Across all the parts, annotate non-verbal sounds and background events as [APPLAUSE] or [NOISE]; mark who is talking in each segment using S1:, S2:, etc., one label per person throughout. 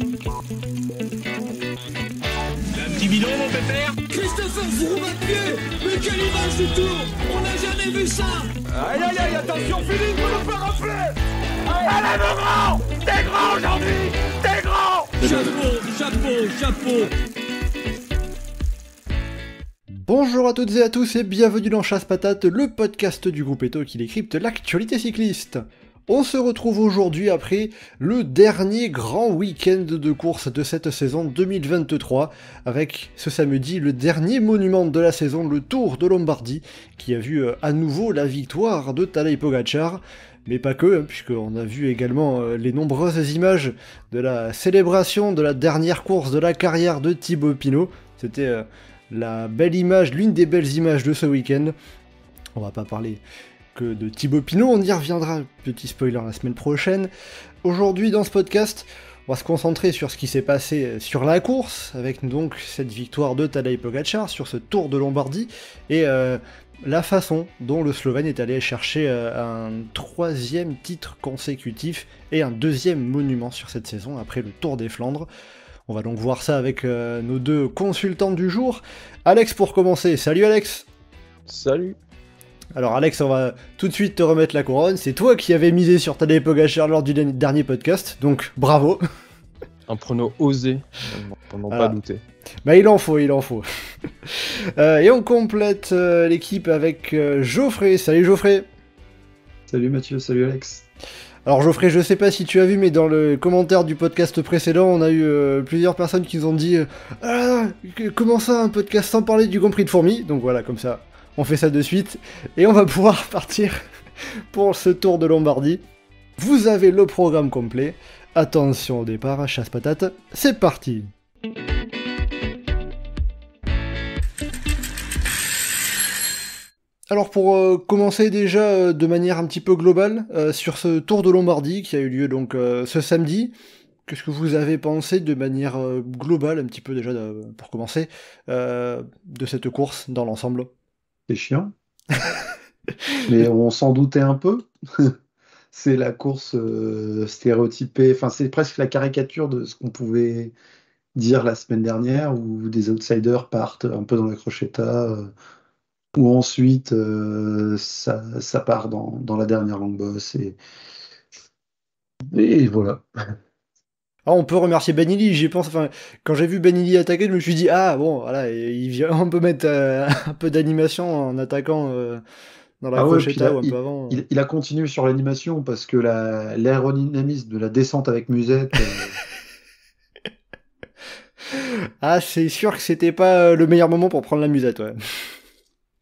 S1: Un petit bidon, mon pépère Christophe Froome pied Mais quelle image du tour On n'a jamais vu ça
S2: Aïe aïe aïe, attention
S1: Philippe, vous nous faire rappeler Allez mon grand T'es grand aujourd'hui T'es grand Chapeau, chapeau, chapeau
S2: Bonjour à toutes et à tous et bienvenue dans Chasse Patate, le podcast du groupe Eto qui décrypte l'actualité cycliste. On se retrouve aujourd'hui après le dernier grand week-end de course de cette saison 2023, avec ce samedi le dernier monument de la saison, le Tour de Lombardie, qui a vu euh, à nouveau la victoire de Tadej Pogacar mais pas que, puisque hein, puisqu'on a vu également euh, les nombreuses images de la célébration de la dernière course de la carrière de Thibaut Pinot. C'était euh, la belle image, l'une des belles images de ce week-end. On va pas parler de Thibaut Pinot. On y reviendra, petit spoiler, la semaine prochaine. Aujourd'hui, dans ce podcast, on va se concentrer sur ce qui s'est passé sur la course, avec donc cette victoire de Tadej Pogacar sur ce Tour de Lombardie, et euh, la façon dont le Slovène est allé chercher euh, un troisième titre consécutif et un deuxième monument sur cette saison après le Tour des Flandres. On va donc voir ça avec euh, nos deux consultants du jour. Alex pour commencer. Salut Alex Salut alors Alex, on va tout de suite te remettre la couronne. C'est toi qui avais misé sur ta Pogacar lors du dernier podcast, donc bravo.
S1: [LAUGHS] Un prono osé, on n'en pas douter.
S2: Bah il en faut, il en faut. [LAUGHS] Euh, et on complète euh, l'équipe avec euh, Geoffrey. Salut Geoffrey. Salut Mathieu, salut Alex. Alors Geoffrey, je sais pas si tu as vu, mais dans le commentaire du podcast précédent, on a eu plusieurs personnes qui nous ont dit ah, comment ça un podcast sans parler du Grand Prix de Fourmi Donc voilà, comme ça, on fait ça de suite et on va pouvoir [LAUGHS] partir pour ce tour de Lombardie. Vous avez le programme complet. Attention au départ, chasse patate, c'est parti Alors pour euh, commencer déjà euh, de manière un petit peu globale euh, sur ce tour de Lombardie qui a eu lieu donc ce samedi, qu'est-ce que vous avez pensé de manière globale un petit peu déjà pour commencer de cette course dans l'ensemble chiant. [LAUGHS] mais
S3: on s'en doutait un peu. [LAUGHS] c'est la course euh, stéréotypée, enfin c'est presque la caricature de ce qu'on pouvait dire la semaine dernière, où des outsiders partent un peu dans la crocheta, euh, ou ensuite euh, ça, part dans, la dernière langue bosse. et voilà. [LAUGHS]
S2: Ah, on peut remercier Benili, j'y pense. Enfin, quand j'ai vu Benili attaquer, je me suis dit ah bon, voilà, il vient, [LAUGHS] on peut mettre euh, un peu d'animation en attaquant euh, dans la ah il, a, un peu avant. Euh.
S3: Il, a continué sur l'animation parce que l'aérodynamisme
S2: de la descente avec Musette. [LAUGHS] ah, c'est sûr que c'était pas le meilleur moment pour prendre la Musette, ouais.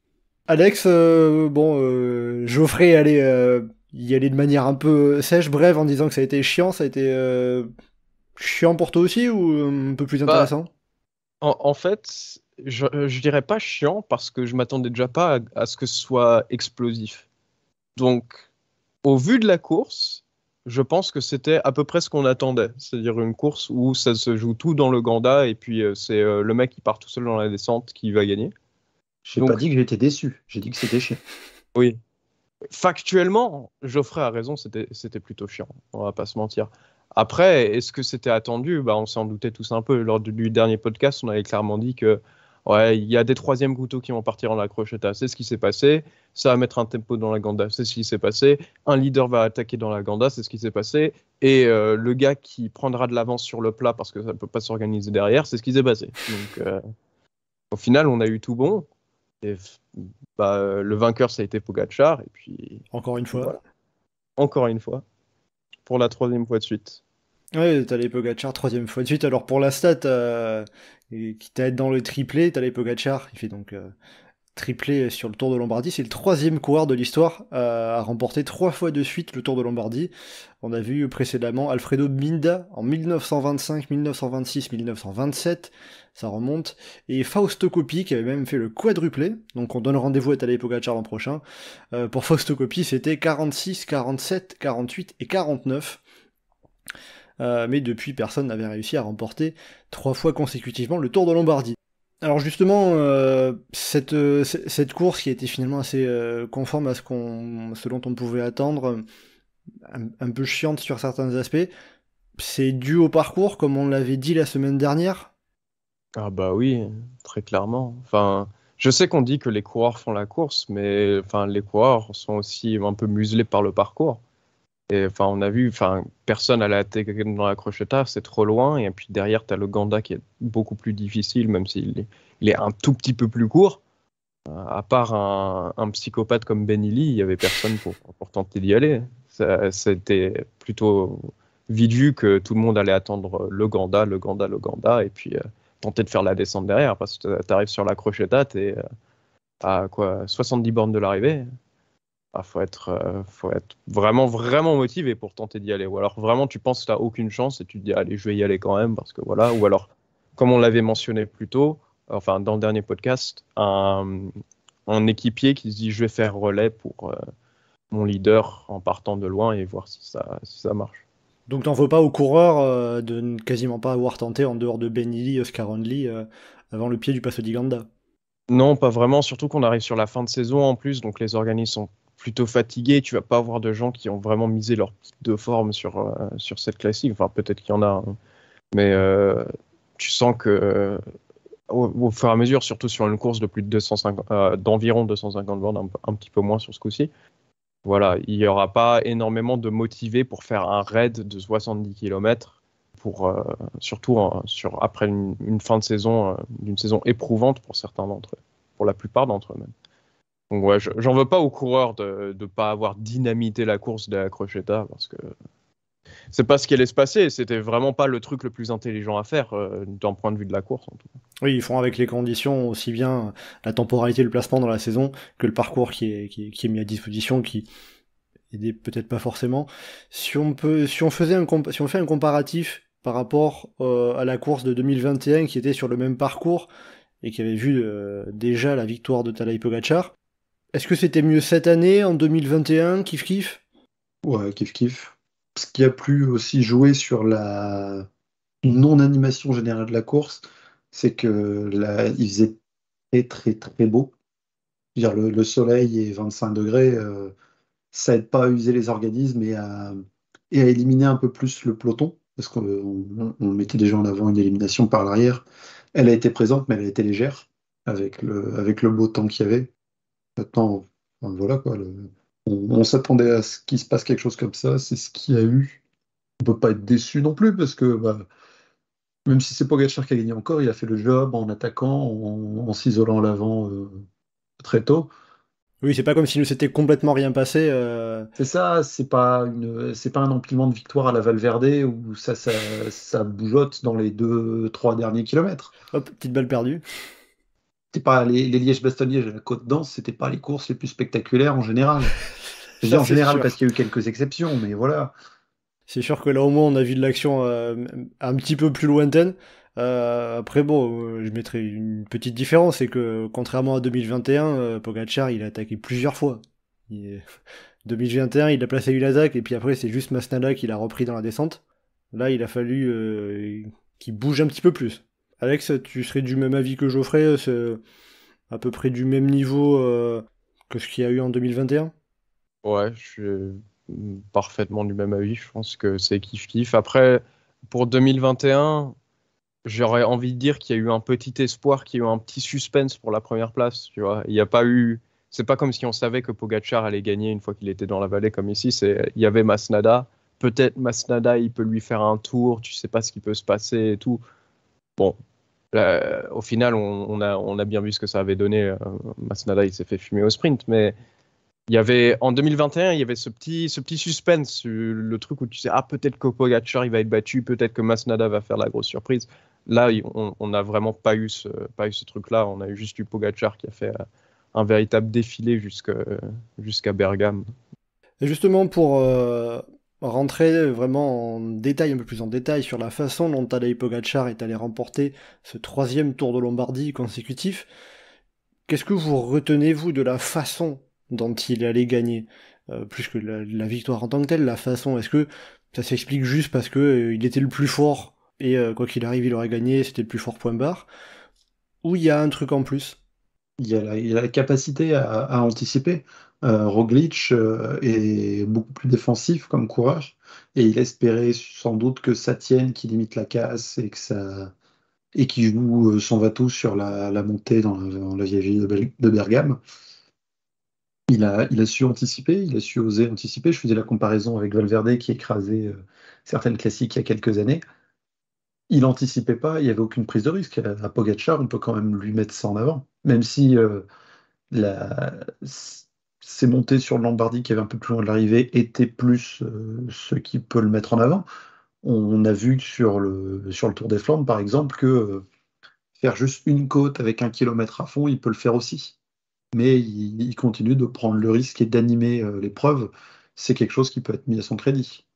S2: [LAUGHS] Alex, bon, Geoffrey allait y aller de manière un peu sèche, brève, en disant que ça a été chiant, ça a été chiant pour toi aussi ou un peu plus bah, intéressant
S1: en, fait, je, euh, je, dirais pas chiant parce que je m'attendais déjà pas à, ce que ce soit explosif. Donc, au vu de la course, je pense que c'était à peu près ce qu'on attendait. C'est-à-dire une course où ça se joue tout dans le Ganda et puis euh, c'est euh, le mec qui part tout seul dans la descente qui va gagner. Je pas dit que j'étais déçu, j'ai dit que c'était chiant. [LAUGHS] Oui. Factuellement, Geoffrey a raison, c'était plutôt chiant, on va pas se mentir. Après, est-ce que c'était attendu bah, On s'en doutait tous un peu. Lors du dernier podcast, on avait clairement dit que ouais, il y a des troisièmes couteaux qui vont partir en la crocheta. Ah, c'est ce qui s'est passé. Ça va mettre un tempo dans la ganda. C'est ce qui s'est passé. Un leader va attaquer dans la ganda. C'est ce qui s'est passé. Et euh, le gars qui prendra de l'avance sur le plat parce que ça ne peut pas s'organiser derrière, c'est ce qui s'est passé. Donc, euh, au final, on a eu tout bon. Et, bah, le vainqueur, ça a été Pogachar. Et puis, Encore une fois. Encore une fois pour la troisième fois de suite.
S2: Ouais, t'as les Pogacar troisième fois de suite. Alors pour la stat quitte euh, qui t'aide dans le triplé, t'as les Pogachar, Il fait donc euh, triplé sur le Tour de Lombardie. C'est le troisième coureur de l'histoire euh, à remporter trois fois de suite le Tour de Lombardie. On a vu précédemment Alfredo Binda en 1925, 1926, 1927, ça remonte, et Fausto Coppi qui avait même fait le quadruplé, donc on donne rendez-vous à Tadej Pogacar l'an prochain. Euh, pour Fausto Coppi, c'était 46, 47, 48 et 49. Euh, mais depuis, personne n'avait réussi à remporter trois fois consécutivement le Tour de Lombardie. Alors justement, euh, cette, euh, cette course qui était finalement assez euh, conforme à ce, qu'on, dont on pouvait attendre, un, un, peu chiante sur certains aspects, c'est dû au parcours, comme on l'avait dit la semaine dernière
S1: Ah bah oui, très clairement. Enfin, je sais qu'on dit que les coureurs font la course, mais enfin, les coureurs sont aussi un peu muselés par le parcours. Et enfin, on a vu, enfin, personne à la dans la crocheta, c'est trop loin. Et puis derrière, tu as le Ganda qui est beaucoup plus difficile, même s'il est, il est un tout petit peu plus court. Euh, à part un, psychopathe comme Benili, il n'y avait personne pour, tenter d'y aller. c'était plutôt vide vu que tout le monde allait attendre le Ganda, le Ganda, le Ganda, et puis euh, tenter de faire la descente derrière. Parce que tu arrives sur la crocheta, tu es euh, à quoi, 70 bornes de l'arrivée il ah, faut être, euh, faut être vraiment, vraiment motivé pour tenter d'y aller. Ou alors vraiment, tu penses que tu n'as aucune chance et tu te dis, allez, je vais y aller quand même, parce que voilà. Ou alors, comme on l'avait mentionné plus tôt, enfin, dans le dernier podcast, un, équipier qui se dit, je vais faire relais pour euh, mon leader en partant de loin et voir si ça, si ça marche.
S2: Donc, t'en veux pas aux coureurs euh, de ne quasiment pas avoir tenté en dehors de Benili, Oscar Honley
S1: avant le pied du Passo di Ganda Non, pas vraiment. Surtout qu'on arrive sur la fin de saison en plus, donc les organismes sont plutôt fatigué, tu vas pas avoir de gens qui ont vraiment misé leur de forme sur, euh, sur cette classique. Enfin, peut-être qu'il y en a, hein. mais euh, tu sens que euh, au, fur et à mesure, surtout sur une course de plus de 250, d'environ 250 bornes, un, petit peu moins sur ce coup-ci, voilà, il n'y aura pas énormément de motivés pour faire un raid de 70 km, pour, surtout après une, fin de saison, d'une saison éprouvante pour certains d'entre eux, pour la plupart d'entre eux même. Donc ouais, j'en veux pas aux coureurs de ne pas avoir dynamité la course de la Crocheta parce que c'est pas ce qui allait se passer. C'était vraiment pas le truc le plus intelligent à faire euh, d'un point de vue de la course
S2: Oui, ils font avec les conditions aussi bien la temporalité, le placement dans la saison que le parcours qui est, qui est, mis à disposition, qui aidait peut-être pas forcément. Si on peut, si on faisait un si on fait un comparatif par rapport euh, à la course de 2021 qui était sur le même parcours et qui avait vu euh, déjà la victoire de Talay est-ce que c'était mieux cette année, en 2021, kiff kiff Ouais, kiff kiff. Ce qui a plu aussi jouer sur la non-animation générale de la course, c'est
S3: que là, il faisait très très très beau. Dire le, soleil et 25 degrés, euh, ça aide pas à user les organismes et à, et à éliminer un peu plus le peloton, parce qu'on mettait déjà en avant une élimination par l'arrière. Elle a été présente, mais elle a été légère avec le, avec le beau temps qu'il y avait. Maintenant, voilà quoi. on, s'attendait à ce qu'il se passe quelque chose comme ça, c'est ce qu'il y a eu. On peut pas être déçu non plus parce que bah, même si c'est Pogacar qui a gagné encore, il a fait le job en attaquant, en, s'isolant s'isolant l'avant euh, très tôt. Oui, c'est pas
S2: comme si nous s'était complètement rien passé.
S3: Euh. C'est ça, c'est pas pas un empilement de victoire à la Valverde où ça, ça, ça bougeotte dans les deux, trois derniers kilomètres. Hop, petite balle perdue pas les, lièges liège bastogne la côte dense, c'était pas les courses les plus spectaculaires en général. en général parce qu'il y a eu quelques exceptions, mais voilà.
S2: C'est sûr que là au moins on a vu de l'action euh, un petit peu plus lointaine. Euh, après bon, euh, je mettrai une petite différence, c'est que contrairement à 2021, Pogacar il a attaqué plusieurs fois. 2021 [LAUGHS] il a placé Ulazak et puis après c'est juste Masnada qui l'a repris dans la descente. Là il a fallu qu'il bouge un petit peu plus. Alex, tu serais du même avis que Geoffrey, euh, c'est euh, à peu près du même niveau euh, que ce qu'il y a
S1: eu en 2021 Ouais, je suis mm, parfaitement du même avis, je pense que c'est kiff-kiff. Après, pour 2021, j'aurais envie de dire qu'il y a eu un petit espoir, qu'il y a eu un petit suspense pour la première place, tu vois. Il n'y a pas eu... C'est pas comme si on savait que Pogachar allait gagner une fois qu'il était dans la vallée comme ici. C'est il y avait Masnada. Peut-être Masnada, il peut lui faire un tour. Tu sais pas ce qui peut se passer et tout. Bon, euh, au final, on, a, on, a, bien vu ce que ça avait donné. Euh, Masnada, il s'est fait fumer au sprint, mais il y avait en 2021, il y avait ce petit, ce petit suspense, le truc où tu sais, ah peut-être que Pogacar il va être battu, peut-être que Masnada va faire la grosse surprise. Là, on n'a vraiment pas eu ce, pas eu ce truc-là. On a eu juste eu Pogacar qui a fait euh, un véritable défilé jusqu'à Bergam. Bergame.
S2: justement, pour, rentrer vraiment en détail, un peu plus en détail, sur la façon dont Tadej Pogacar est allé remporter ce troisième Tour de Lombardie consécutif, qu'est-ce que vous retenez, vous, de la façon dont il allait gagner euh, Plus que la, victoire en tant que telle, la façon, est-ce que ça s'explique juste parce que euh, il était le plus fort et euh, quoi qu'il arrive, il aurait gagné, c'était le plus fort point barre Ou il y a un truc en plus il y, a la, capacité à anticiper.
S3: Euh, Roglic euh, est beaucoup plus défensif comme coureur et il espérait sans doute que ça tienne, qu'il limite la casse et que ça et qui joue euh, son vatou sur la, montée dans, la, vieille ville de, Bergame. Il a, il a su anticiper, il a su oser anticiper. Je faisais la comparaison avec Valverde qui écrasait certaines classiques il y a quelques années. Il anticipait pas, il n'y avait aucune prise de risque. À Pogacar, on peut quand même lui mettre ça en avant, même si la, c'est monté sur le Lombardie qui avait un peu plus loin de l'arrivée était plus euh, ce qui peut le mettre en avant. On a vu sur le, sur le Tour des Flandres, par exemple, que euh, faire juste une côte avec un kilomètre à fond, il peut le faire aussi. Mais il, continue de prendre le risque et d'animer euh, l'épreuve. C'est quelque chose qui peut être mis à son crédit.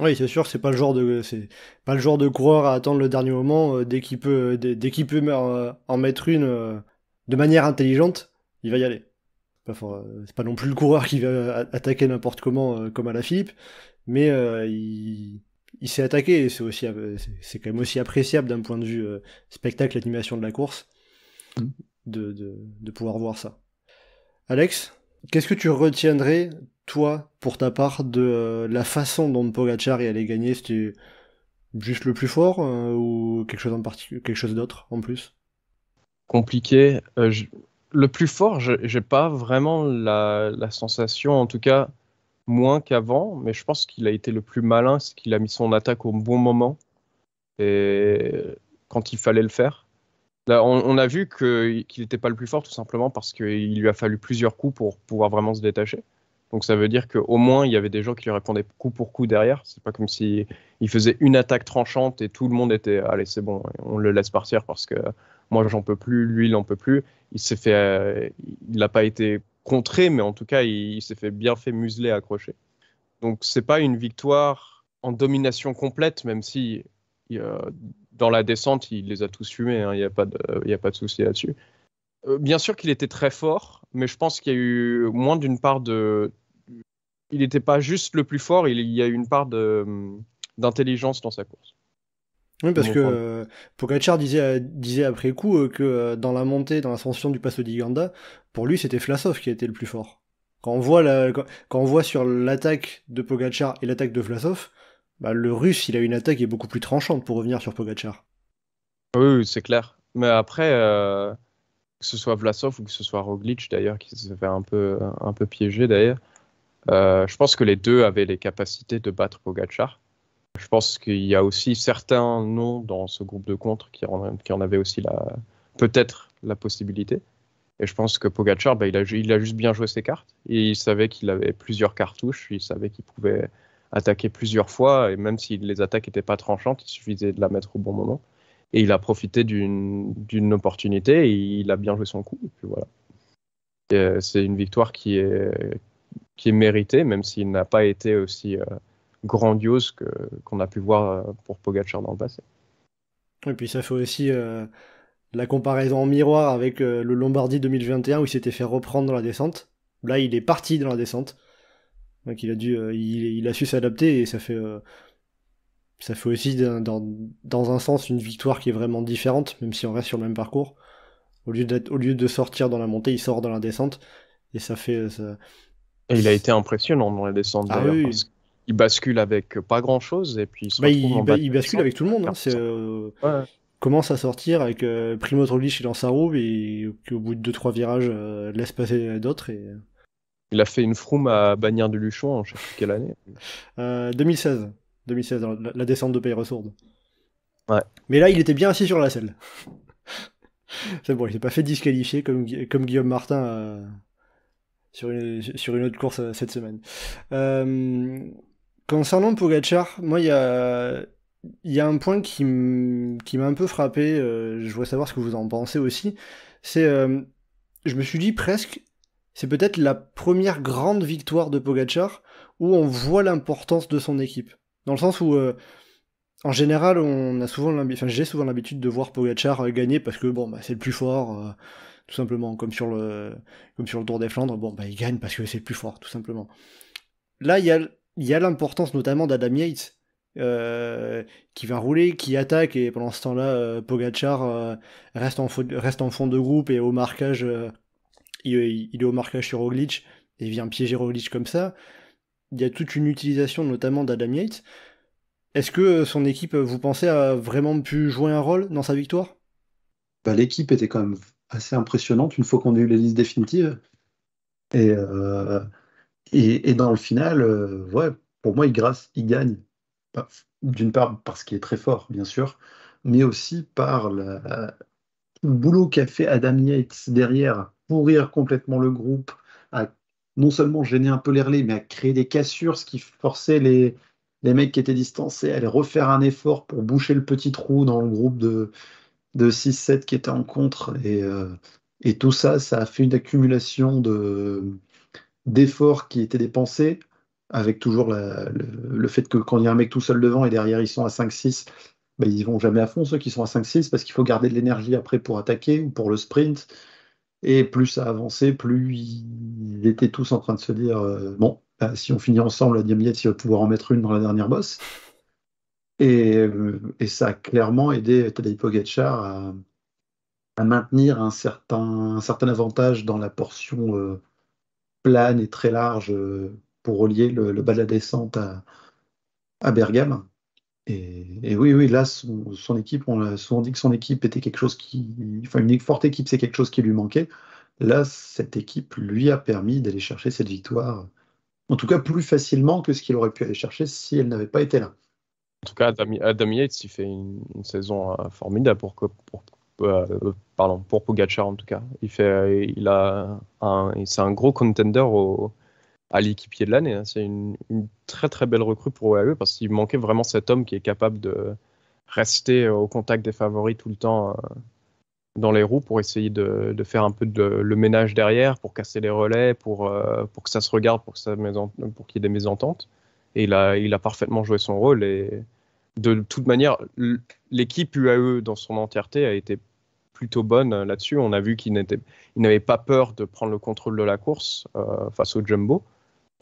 S2: Oui, c'est sûr, c'est pas le genre de c'est pas le genre de coureur à attendre le dernier moment dès dès qu'il peut en mettre une de manière intelligente, il va y aller. Euh, c'est pas non plus le coureur qui va euh, attaquer n'importe comment, euh, comme à la Philippe, mais il, s'est attaqué et c'est aussi c'est quand même aussi appréciable d'un point de vue spectacle animation de la course mm. de, pouvoir voir ça Alex qu'est-ce que tu retiendrais toi pour ta part de la façon dont Pogacar y allait gagner c'était juste le plus fort ou quelque chose en particulier quelque chose d'autre en plus
S1: compliqué le plus fort, j'ai pas vraiment la, sensation, en tout cas moins qu'avant, mais je pense qu'il a été le plus malin, c'est qu'il a mis son attaque au bon moment et quand il fallait le faire. Là, on, a vu qu'il n'était pas le plus fort tout simplement parce qu'il lui a fallu plusieurs coups pour pouvoir vraiment se détacher. Donc ça veut dire qu'au moins il y avait des gens qui lui répondaient coup pour coup derrière. C'est pas comme si il faisait une attaque tranchante et tout le monde était allez c'est bon, on le laisse partir parce que moi, j'en peux plus, lui, il en peut plus. Il s'est fait, euh, il n'a pas été contré, mais en tout cas, il, s'est fait bien fait museler, accrocher. Donc, c'est pas une victoire en domination complète, même si dans la descente, il les a tous fumés. Hein. Il n'y a pas de, il a pas de souci là-dessus. Euh, bien sûr qu'il était très fort, mais je pense qu'il y a eu moins d'une part de. Il n'était pas juste le plus fort, il y a eu une part hum, d'intelligence dans sa course. Oui, parce que euh,
S2: Pogachar disait, après coup euh, que euh, dans la montée, dans l'ascension du Passo d'Iganda, pour lui c'était Vlasov qui était le plus fort. Quand on voit, sur l'attaque de Pogacar et l'attaque de Vlasov, bah, le russe il a une attaque qui est beaucoup plus tranchante pour revenir sur Pogachar.
S1: Oui, c'est clair. Mais après, que ce soit Vlasov ou que ce soit Roglic d'ailleurs, qui se fait un peu, un peu piéger d'ailleurs, je pense que les deux avaient les capacités de battre Pogacar. Je pense qu'il y a aussi certains noms dans ce groupe de contre qui en, avaient aussi peut-être la possibilité. Et je pense que Pogacar, bah, il, a, il, a, juste bien joué ses cartes. Et il savait qu'il avait plusieurs cartouches, il savait qu'il pouvait attaquer plusieurs fois, et même si les attaques n'étaient pas tranchantes, il suffisait de la mettre au bon moment. Et il a profité d'une, opportunité, et il a bien joué son coup. Et puis voilà. Euh, c'est une victoire qui est, qui est méritée, même s'il n'a pas été aussi... Euh, grandiose qu'on a pu voir euh, pour Pogacar dans le passé.
S2: Et puis ça fait aussi euh, la comparaison en miroir avec euh, le Lombardie 2021 où il s'était fait reprendre dans la descente. Là, il est parti dans la descente. Donc il a dû, il, a su s'adapter et ça fait, ça fait aussi dans, un sens une victoire qui est vraiment différente, même si on reste sur le même parcours. Au lieu, au lieu de sortir dans la montée, il sort dans la descente et ça fait.
S1: il a été impressionnant dans la descente ah d'ailleurs il bascule avec pas grand chose et puis il, se bah,
S2: bascule avec tout le monde. Hein, euh, Commence à sortir avec euh, Primo Roglic et dans sa roue et au bout de 2-3 virages euh, laisse passer d'autres. Et...
S1: Il a fait une froume à Bagnères de Luchon, je sais plus quelle année.
S2: 2016, 2016 la, descente de Pays
S1: Ouais. Mais là, il était bien assis sur la selle.
S2: [LAUGHS] c'est bon, il s'est pas fait disqualifier comme, comme Guillaume Martin sur une, sur, une, autre course cette semaine. Concernant Pogachar, moi, il y a, un point qui m'a un peu frappé. Euh, je voudrais savoir ce que vous en pensez aussi. C'est. Euh, je me suis dit presque. C'est peut-être la première grande victoire de pogachar où on voit l'importance de son équipe. Dans le sens où. Euh, en général, on a souvent enfin, j'ai souvent l'habitude de voir Pogachar gagner parce que bon, bah, c'est le plus fort, tout simplement, comme sur le, comme sur le Tour des Flandres, bon, bah, il gagne parce que c'est le plus fort, tout simplement. Là, il y a il y a l'importance notamment d'Adam Yates, euh, qui va rouler, qui attaque, et pendant ce temps-là, euh, Pogachar euh, reste, en reste en fond de groupe et au marquage, il, est au marquage sur Roglic et vient piéger Roglic comme ça. Il y a toute une utilisation notamment d'Adam Yates. Est-ce que son équipe, vous pensez, a vraiment pu jouer un rôle dans sa victoire
S3: bah, L'équipe était quand même assez impressionnante une fois qu'on a eu les listes définitives. Et et, dans le final, euh, ouais, pour moi, il, grâce, il gagne. D'une part, parce qu'il est très fort, bien sûr, mais aussi par le boulot qu'a fait Adam Yates derrière, pourrir complètement le groupe, à non seulement gêner un peu les relais, mais à créer des cassures, ce qui forçait les, les mecs qui étaient distancés à aller refaire un effort pour boucher le petit trou dans le groupe de, de 6-7 qui était en contre. Et, euh, et tout ça, ça a fait une accumulation de, d'efforts qui étaient dépensés, avec toujours le, fait que quand il y a un mec tout seul devant et derrière ils sont à 5-6, ben, ils vont jamais à fond ceux qui sont à 5-6 parce qu'il faut garder de l'énergie après pour attaquer ou pour le sprint. Et plus ça avançait, plus ils étaient tous en train de se dire euh, bon, euh, si on finit ensemble, la Diamiette, il va pouvoir en mettre une dans la dernière bosse. Et, euh, ça a clairement aidé Tadej Pogacar à, maintenir un certain, certain avantage dans la portion plane et très large euh, pour relier le, bas de la descente à, à Bergame. Et, oui, oui, là, son, équipe, on a souvent dit que son équipe était quelque chose qui. Enfin, une forte équipe, c'est quelque chose qui lui manquait. Là, cette équipe lui a permis d'aller chercher cette victoire, en tout cas plus facilement que ce qu'il aurait pu aller chercher si elle n'avait pas été là.
S1: En tout cas, Adam, Yates, il fait une, saison euh, formidable pour, pour, euh, pardon, pour Pogacar en tout cas. Il fait, euh, il a, c'est un gros contender à l'équipier de l'année. Hein. C'est une, très très belle recrue pour OAE parce qu'il manquait vraiment cet homme qui est capable de rester au contact des favoris tout le temps euh, dans les roues pour essayer de, faire un peu de, le ménage derrière, pour casser les relais, pour, euh, pour que ça se regarde, pour, ça pour qu'il y ait des mésententes. Et il a, il a parfaitement joué son rôle. Et de toute manière, l'équipe UAE dans son entièreté a été plutôt bonne euh, là-dessus. On a vu qu'il n'avait pas peur de prendre le contrôle de la course euh, face au Jumbo.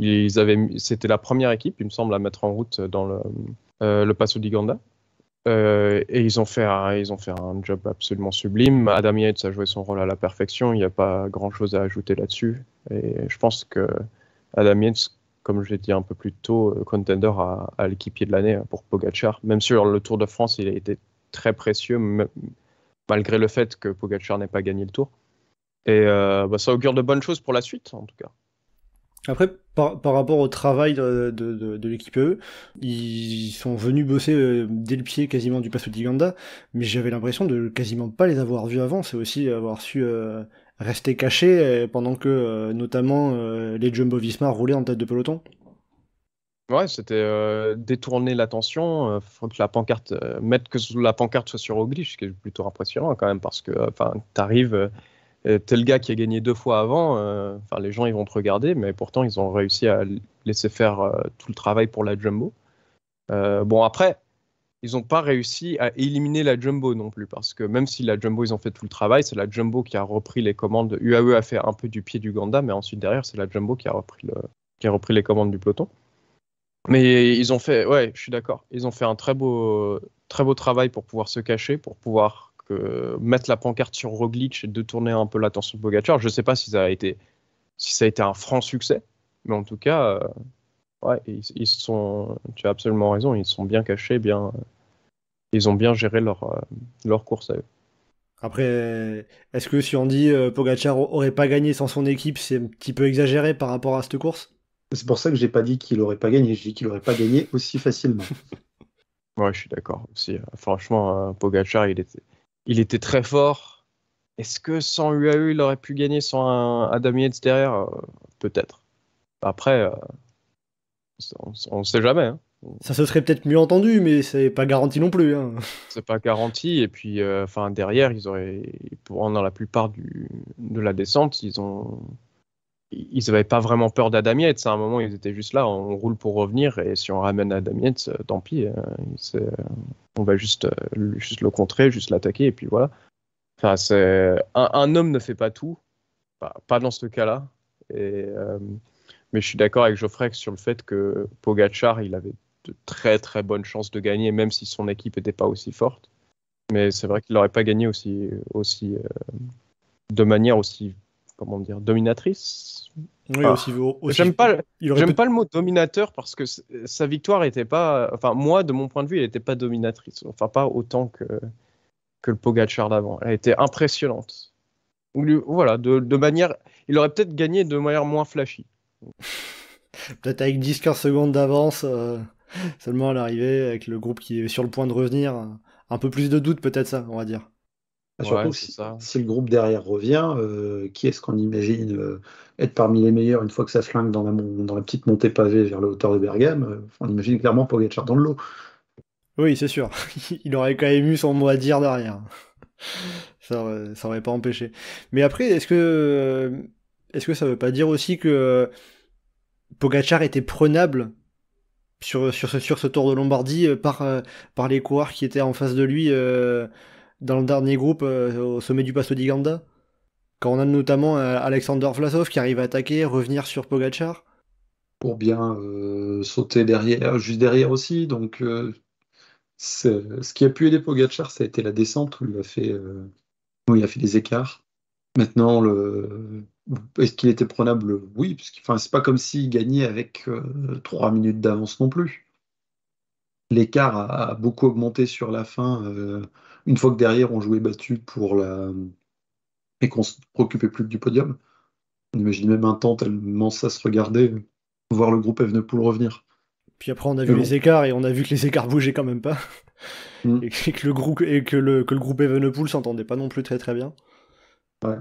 S1: Ils avaient, c'était la première équipe, il me semble, à mettre en route dans le, euh, le Passo d'Iganda. et ils ont, fait un, job absolument sublime. Adam Yates a joué son rôle à la perfection. Il n'y a pas grand-chose à ajouter là-dessus. Et je pense que Adam Yates, comme je l'ai dit un peu plus tôt, contender à, à l'équipier de l'année hein, pour Pogachar. Même sur le Tour de France, il a été très précieux, malgré le fait que Pogacar n'ait pas gagné le tour. Et euh, bah, ça augure de bonnes choses pour la suite, en tout cas.
S2: Après, par, rapport au travail euh, de, l'équipe E, ils sont venus bosser euh, dès le pied quasiment du Passo d'Iganda, mais j'avais l'impression de quasiment pas les avoir vus avant. C'est aussi avoir su rester caché pendant que, notamment, les Jumbo Visma roulaient en tête de peloton.
S1: Ouais, c'était euh, détourner l'attention. Euh, faut que la pancarte, euh, mettre que la pancarte soit sur Oglish, ce qui est plutôt impressionnant quand même, parce que enfin, t'arrives, t'es le gars qui a gagné deux fois avant. Enfin, les gens ils vont te regarder, mais pourtant ils ont réussi à laisser faire tout le travail pour la jumbo. bon après, ils n'ont pas réussi à éliminer la jumbo non plus, parce que même si la jumbo ils ont fait tout le travail, c'est la jumbo qui a repris les commandes. UAE a fait un peu du pied du Ganda, mais ensuite derrière c'est la jumbo qui a repris le, qui a repris les commandes du peloton. Mais ils ont fait, ouais, je suis d'accord. Ils ont fait un très beau, très beau travail pour pouvoir se cacher, pour pouvoir que, mettre la pancarte sur Roglic et de tourner un peu l'attention de Pogacar. Je ne sais pas si ça a été, si ça a été un franc succès, mais en tout cas, euh, ouais, ils, sont. Tu as absolument raison. Ils sont bien cachés, bien. Ils ont bien géré leur euh, leur course à eux.
S2: Après, est-ce que si on dit pogachar euh, Pogacar aurait pas gagné sans son équipe, c'est un petit peu exagéré par rapport à cette course
S3: c'est pour ça que j'ai pas dit qu'il aurait pas gagné, j'ai dit qu'il aurait pas gagné aussi facilement.
S1: [LAUGHS] ouais, je suis d'accord aussi. Hein. Franchement, euh, Pogachar, il était, il était très fort. Est-ce que sans UAE, il aurait pu gagner sans un Adam Yates derrière euh, Peut-être. Après, euh, on ne sait jamais. Hein.
S2: Ça se serait peut-être mieux entendu, mais c'est pas garanti non plus. Hein.
S1: [LAUGHS] C'est pas garanti. Et puis, enfin, derrière, ils auraient, pour dans la plupart de la descente, ils ont, ils n'avaient pas vraiment peur d'Adam Yates. À un moment, ils étaient juste là, on roule pour revenir, et si on ramène Adam Yates, euh, tant pis. Hein. Euh, on va juste, euh, juste le contrer, juste l'attaquer, et puis voilà. Enfin, un, un, homme ne fait pas tout, pas, dans ce cas-là. mais je suis d'accord avec Geoffrey sur le fait que Pogachar, il avait de très très bonnes chances de gagner, même si son équipe n'était pas aussi forte. Mais c'est vrai qu'il n'aurait pas gagné aussi, aussi de manière aussi comment dire, dominatrice. Oui, aussi, aussi J'aime pas, j'aime pas le mot dominateur parce que sa victoire était pas, enfin moi de mon point de vue, elle n'était pas dominatrice, enfin pas autant que que le Pogacar d'avant. Elle était impressionnante. Voilà, de, de manière, il aurait peut-être gagné de manière moins flashy.
S2: [LAUGHS] peut-être avec 10-15 secondes d'avance euh, seulement à l'arrivée, avec le groupe qui est sur le point de revenir. Un peu plus de doute peut-être ça, on va dire. Bah, surtout
S3: si, le groupe derrière revient, euh, qui est-ce qu'on imagine euh, être parmi les meilleurs une fois que ça flingue dans la, petite montée pavée vers le hauteur de Bergame euh, On imagine clairement Pogacar dans le lot.
S2: Oui, c'est sûr. [LAUGHS] Il aurait quand même eu son mot à dire derrière. Ça, n'aurait pas empêché. Mais après, est-ce que, ça ne veut pas dire aussi que Pogacar était prenable sur, ce, tour de Lombardie par, par les coureurs qui étaient en face de lui dans le dernier groupe euh, au sommet du Passo d'Iganda. Quand on a notamment euh, Alexander Vlasov qui arrive à attaquer, revenir sur Pogachar.
S3: Pour bien euh, sauter derrière, juste derrière aussi. Donc, ce qui a pu aider Pogachar, ça a été la descente où il a fait, il a fait des écarts. Maintenant, est-ce qu'il était prenable Oui, parce que c'est pas comme s'il gagnait avec trois minutes d'avance non plus. L'écart a, beaucoup augmenté sur la fin une fois que derrière on jouait battu pour la et qu'on se préoccupait plus que du podium, on imagine même un temps tellement ça se regardait, voir le groupe Evenepoel revenir.
S2: Puis après, on a vu les écarts et on a vu que les écarts bougeaient quand même pas. Mm. [LAUGHS] Et, que le groupe, et que le, que le groupe e s'entendait pas non plus très très bien.
S3: Ouais.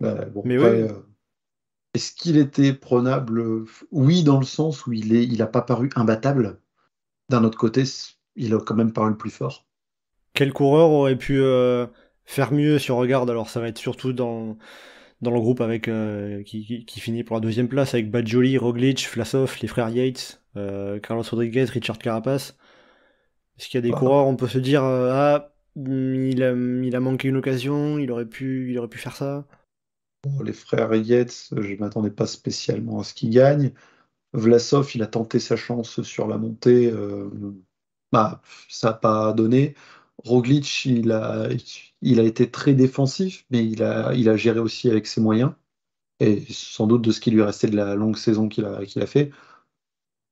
S3: Bah, Mais euh, Est-ce qu'il était prenable Oui, dans le sens où il est, il a pas paru imbattable. D'un autre côté, il a quand même paru le plus fort.
S2: Quel coureur aurait pu euh, faire mieux si on regarde Alors ça va être surtout dans, dans le groupe avec euh, qui, finit pour la deuxième place avec Badjoli, Roglic, Vlasov, les frères Yates, euh, Carlos Rodriguez, Richard Carapace. Est-ce qu'il y a des bah, coureurs, on peut se dire ah mm, il a, il a manqué une occasion, il aurait pu il aurait pu faire ça.
S3: Les frères Yates, je m'attendais pas spécialement à ce qu'ils gagnent. Vlasov, il a tenté sa chance sur la montée. bah, ça n'a pas donné. Roglic, il a, été très défensif, mais il a, géré aussi avec ses moyens, et sans doute de ce qui lui restait de la longue saison qu'il a, a fait.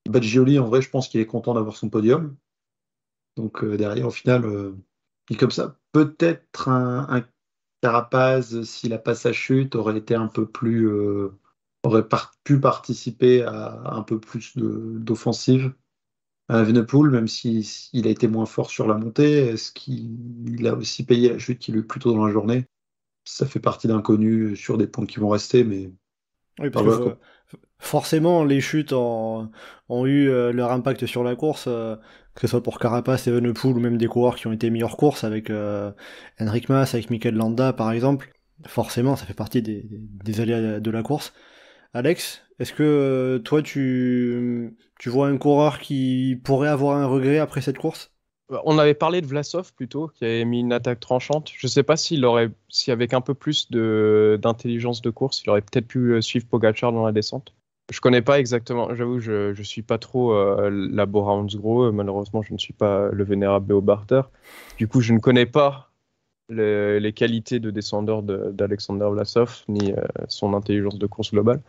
S3: Badgioli, en vrai, je pense qu'il est content d'avoir son podium. Donc euh, derrière, au final, il euh, est comme ça. Peut-être un, Carapaz, s'il n'a pas sa chute, aurait été un peu plus. Euh, aurait pu participer à un peu plus d'offensive à même s'il si, il a été moins fort sur la montée, est-ce qu'il a aussi payé la chute qu'il a plutôt plus tôt dans la journée Ça fait partie d'inconnus sur des points qui vont rester, mais.
S2: Oui, forcément, les chutes ont, eu euh, leur impact sur la course, euh, que ce soit pour Carapace, Venepool ou même des coureurs qui ont été mis hors course avec euh, Henrik Maas, avec Mikel Landa par exemple. Forcément, ça fait partie des, alliés de la course. Alex, est-ce que euh, toi tu, tu vois un coureur qui pourrait avoir un regret après cette course
S1: on avait parlé de Vlasov plutôt, qui avait mis une attaque tranchante. Je ne sais pas s'il aurait, si avec un peu plus d'intelligence de, course, il aurait peut-être pu euh, suivre Pogachar dans la descente. Je ne connais pas exactement, j'avoue, je ne suis pas trop euh, la Bora Malheureusement, je ne suis pas le vénérable Barter. Du coup, je ne connais pas les, qualités de descendeur d'Alexander Vlasov ni euh, son intelligence de course globale.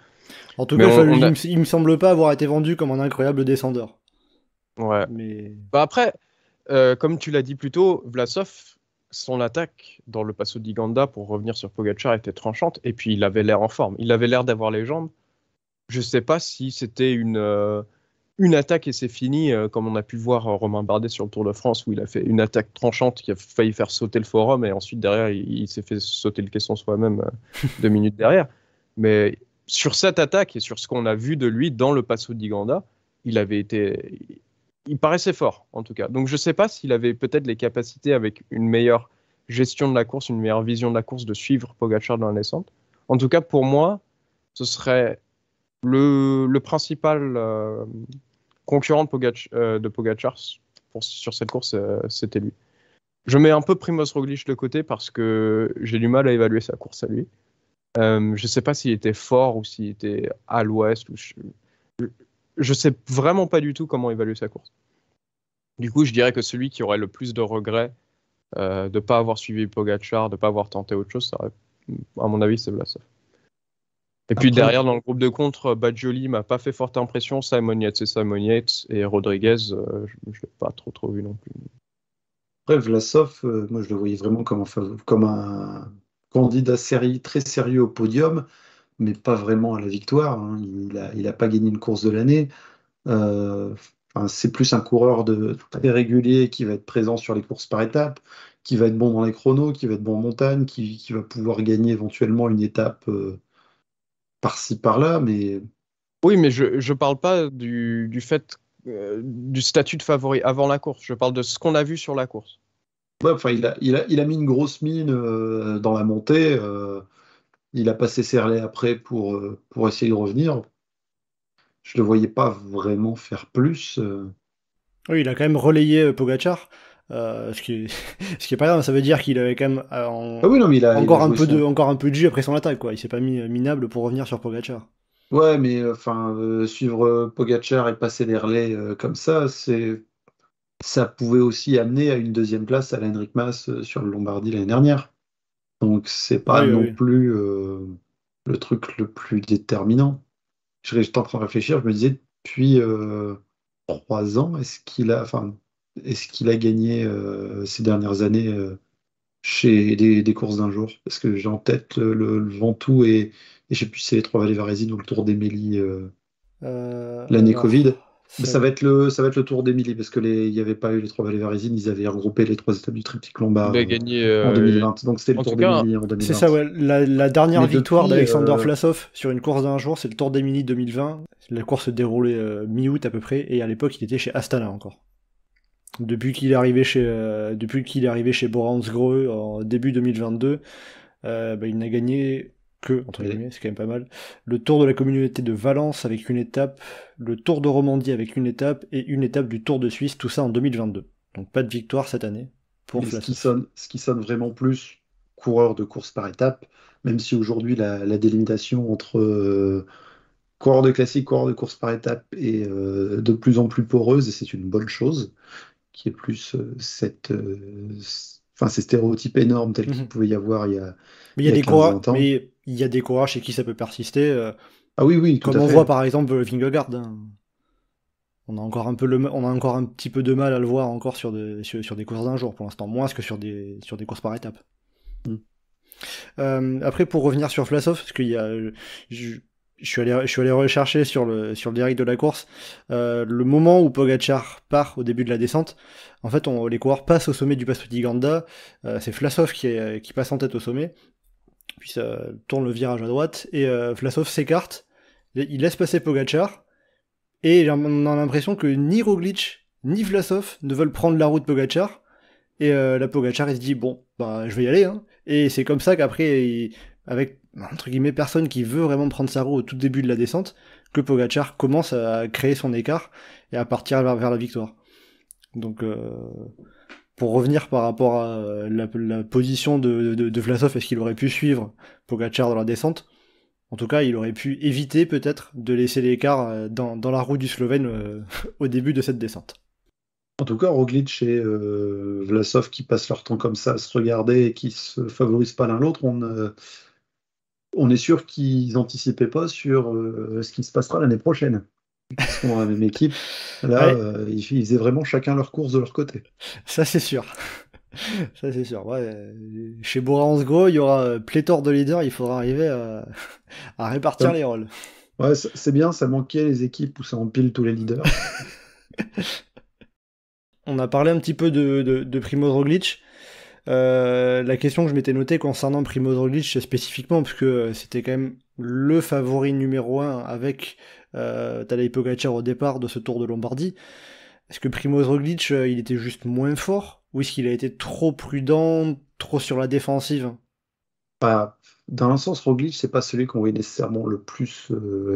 S1: En tout cas,
S2: il, me semble pas avoir été vendu comme un incroyable descendeur.
S1: Ouais. Mais... Bah après, euh, comme tu l'as dit plus tôt, Vlasov, son attaque dans le passo d'Iganda pour revenir sur Pogachar était tranchante et puis il avait l'air en forme. Il avait l'air d'avoir les jambes. Je sais pas si c'était une. Euh, une attaque et c'est fini, euh, comme on a pu voir euh, Romain Bardet sur le Tour de France, où il a fait une attaque tranchante qui a failli faire sauter le forum, et ensuite derrière, il, s'est fait sauter le caisson soi-même euh, [LAUGHS] deux minutes derrière. Mais sur cette attaque et sur ce qu'on a vu de lui dans le Passo d'Iganda, il avait été. Il paraissait fort, en tout cas. Donc je ne sais pas s'il avait peut-être les capacités avec une meilleure gestion de la course, une meilleure vision de la course, de suivre Pogachar dans la descente. En tout cas, pour moi, ce serait le, principal concurrent de, euh, de Pogacar sur cette course, euh, c'était lui. Je mets un peu Primoz Roglic de côté parce que j'ai du mal à évaluer sa course à lui. Euh, je ne sais pas s'il était fort ou s'il était à l'ouest. Je ne sais vraiment pas du tout comment évaluer sa course. Du coup, je dirais que celui qui aurait le plus de regrets de ne pas avoir suivi Pogachar, de ne pas avoir tenté autre chose, à mon avis, c'est Vlasov. Et puis derrière, dans le groupe de contre, euh, Badjoli m'a pas fait forte impression. Simon Yates et Simon Yates. Et Rodriguez, euh, je ne l'ai pas trop, trop vu non plus.
S3: Bref, Vlasov, euh, moi je le voyais vraiment comme un, candidat série, très sérieux au podium, mais pas vraiment à la victoire. Hein. Il n'a a pas gagné une course de l'année. c'est plus un coureur de, très régulier qui va être présent sur les courses par étapes, qui va être bon dans les chronos, qui va être bon en montagne, qui, va pouvoir gagner éventuellement une étape par-ci par-là, mais.
S1: Oui, mais je ne parle pas du, du fait euh, du statut de favori avant la course. Je parle de ce qu'on a vu sur la course. enfin, il a, il, a,
S3: il a, mis une grosse mine euh, dans la montée. Euh, il a passé ses après pour, pour essayer de revenir. Je ne le voyais pas vraiment faire plus.
S2: Oui, il a quand même relayé Pogachar. Euh, [LAUGHS] ce, qui est, pas grave, ça veut dire qu'il avait quand même euh, ah oui, non, encore, un peu de, encore un peu de jus après son attaque. Quoi. Il s'est pas mis euh, minable pour revenir sur Pogacar. Ouais, mais
S3: enfin, suivre Pogacar et passer les relais comme ça, c'est ça pouvait aussi amener à une deuxième place à l'Henrik Mas sur le Lombardie l'année dernière. Donc c'est pas non plus le truc le plus déterminant. J'étais en train de réfléchir, je me disais depuis trois ans, est-ce qu'il a, enfin est ce qu'il a gagné euh, ces dernières années euh, chez des, courses d'un jour. Parce que j'ai en tête le, Ventoux et, je je sais plus si c'est les Trois Vallées Varésines ou le Tour d'Émilie
S1: euh, l'année Covid.
S3: ça va être le ça va être Tour d'Émilie parce que il n'y avait pas eu les Trois Vallées Varésines, ils avaient regroupé les trois étapes du triptyque lombard. en
S1: 2020. Donc c'était le Tour en 2020.
S3: C'est ça
S2: la, dernière victoire d'Alexander Flasov sur une course d'un jour, c'est le Tour d'Émilie 2020. La course se déroulait mi-août à peu près et à l'époque, il était chez Astana encore depuis qu'il est arrivé chez euh, depuis qu'il est arrivé chez Greux en début 2022, euh, bah, il n'a gagné que entre guillemets, c'est quand même pas mal. Le Tour de la communauté de Valence avec une étape, le Tour de Romandie avec une étape et une étape du Tour de Suisse, tout ça en 2022. Donc pas de victoire cette année pour ce qui, sonne, ce qui sonne vraiment plus coureur de course
S3: par étape, même si aujourd'hui la, délimitation entre coureurs coureur de classique, coureur de course par étape est euh, de plus en plus poreuse et c'est une bonne chose qui est plus euh, cette, euh, enfin ces stéréotypes énormes tels qu'il mhm. pouvait y avoir il y a.
S2: Mais il y a, des quoi mais il y a des coureurs chez qui ça peut persister. Euh, ah oui, oui. quand comme on voit par exemple Vingegaard. Hein. On a encore un peu le, on a encore un petit peu de mal à le voir encore sur des, sur, des courses d'un jour pour l'instant, moins que sur des, sur des courses par étape. Mm. après, pour revenir sur Flasov, parce qu'il y a, je suis allé, rechercher sur le, direct de la course euh, le moment où Pogachar part au début de la descente. En fait, les coureurs passent au sommet du Passo di Ganda. Euh, c'est Flasov qui, passe en tête au sommet, puis ça tourne le virage à droite et euh, Flasov s'écarte. Il laisse passer Pogachar et on a l'impression que ni Roglic ni Vlasov ne veulent prendre la route Pogachar. Et euh, la Pogachar, il se dit bon, bah, je vais y aller. Hein. Et c'est comme ça qu'après, avec bah, entre guillemets personne qui veut vraiment prendre sa roue au tout début de la descente que Pogachar commence à créer son écart et à partir vers, la victoire. Donc euh, pour revenir par rapport à euh, la, position de, Vlasov, est-ce qu'il aurait pu suivre Pogachar dans la descente En tout cas, il aurait pu éviter peut-être de laisser l'écart euh, dans, la roue du Slovène [LAUGHS] au début de cette descente. En tout cas, Roglic
S3: et Vlasov qui passent leur temps comme ça à se regarder et qui ne se favorisent pas l'un l'autre, on, on est sûr qu'ils n'anticipaient pas sur euh, ce qui se passera l'année prochaine. Parce sont la même équipe. Là, euh, ils, faisaient vraiment chacun leur course de leur côté.
S2: Ça, c'est sûr. Ça, c'est sûr. Ouais. Chez go il y aura euh, pléthore de leaders. Il faudra arriver à, répartir les rôles. Ouais, c'est bien. Ça
S3: manquait les équipes où ça empile tous les leaders.
S2: [LAUGHS] on a parlé un petit peu de, de, Primo Roglic. Euh, la question que je m'étais notée concernant Primoz Roglic spécifiquement, parce que euh, c'était quand même le favori numéro 1 avec euh, Tadej Pogacar au départ de ce Tour de Lombardie. Est-ce que Primoz Roglic, euh, il était juste moins fort Ou est-ce qu'il a été trop prudent, trop sur la défensive
S3: Dans un sens, Roglic, c'est pas celui qu'on voyait nécessairement le plus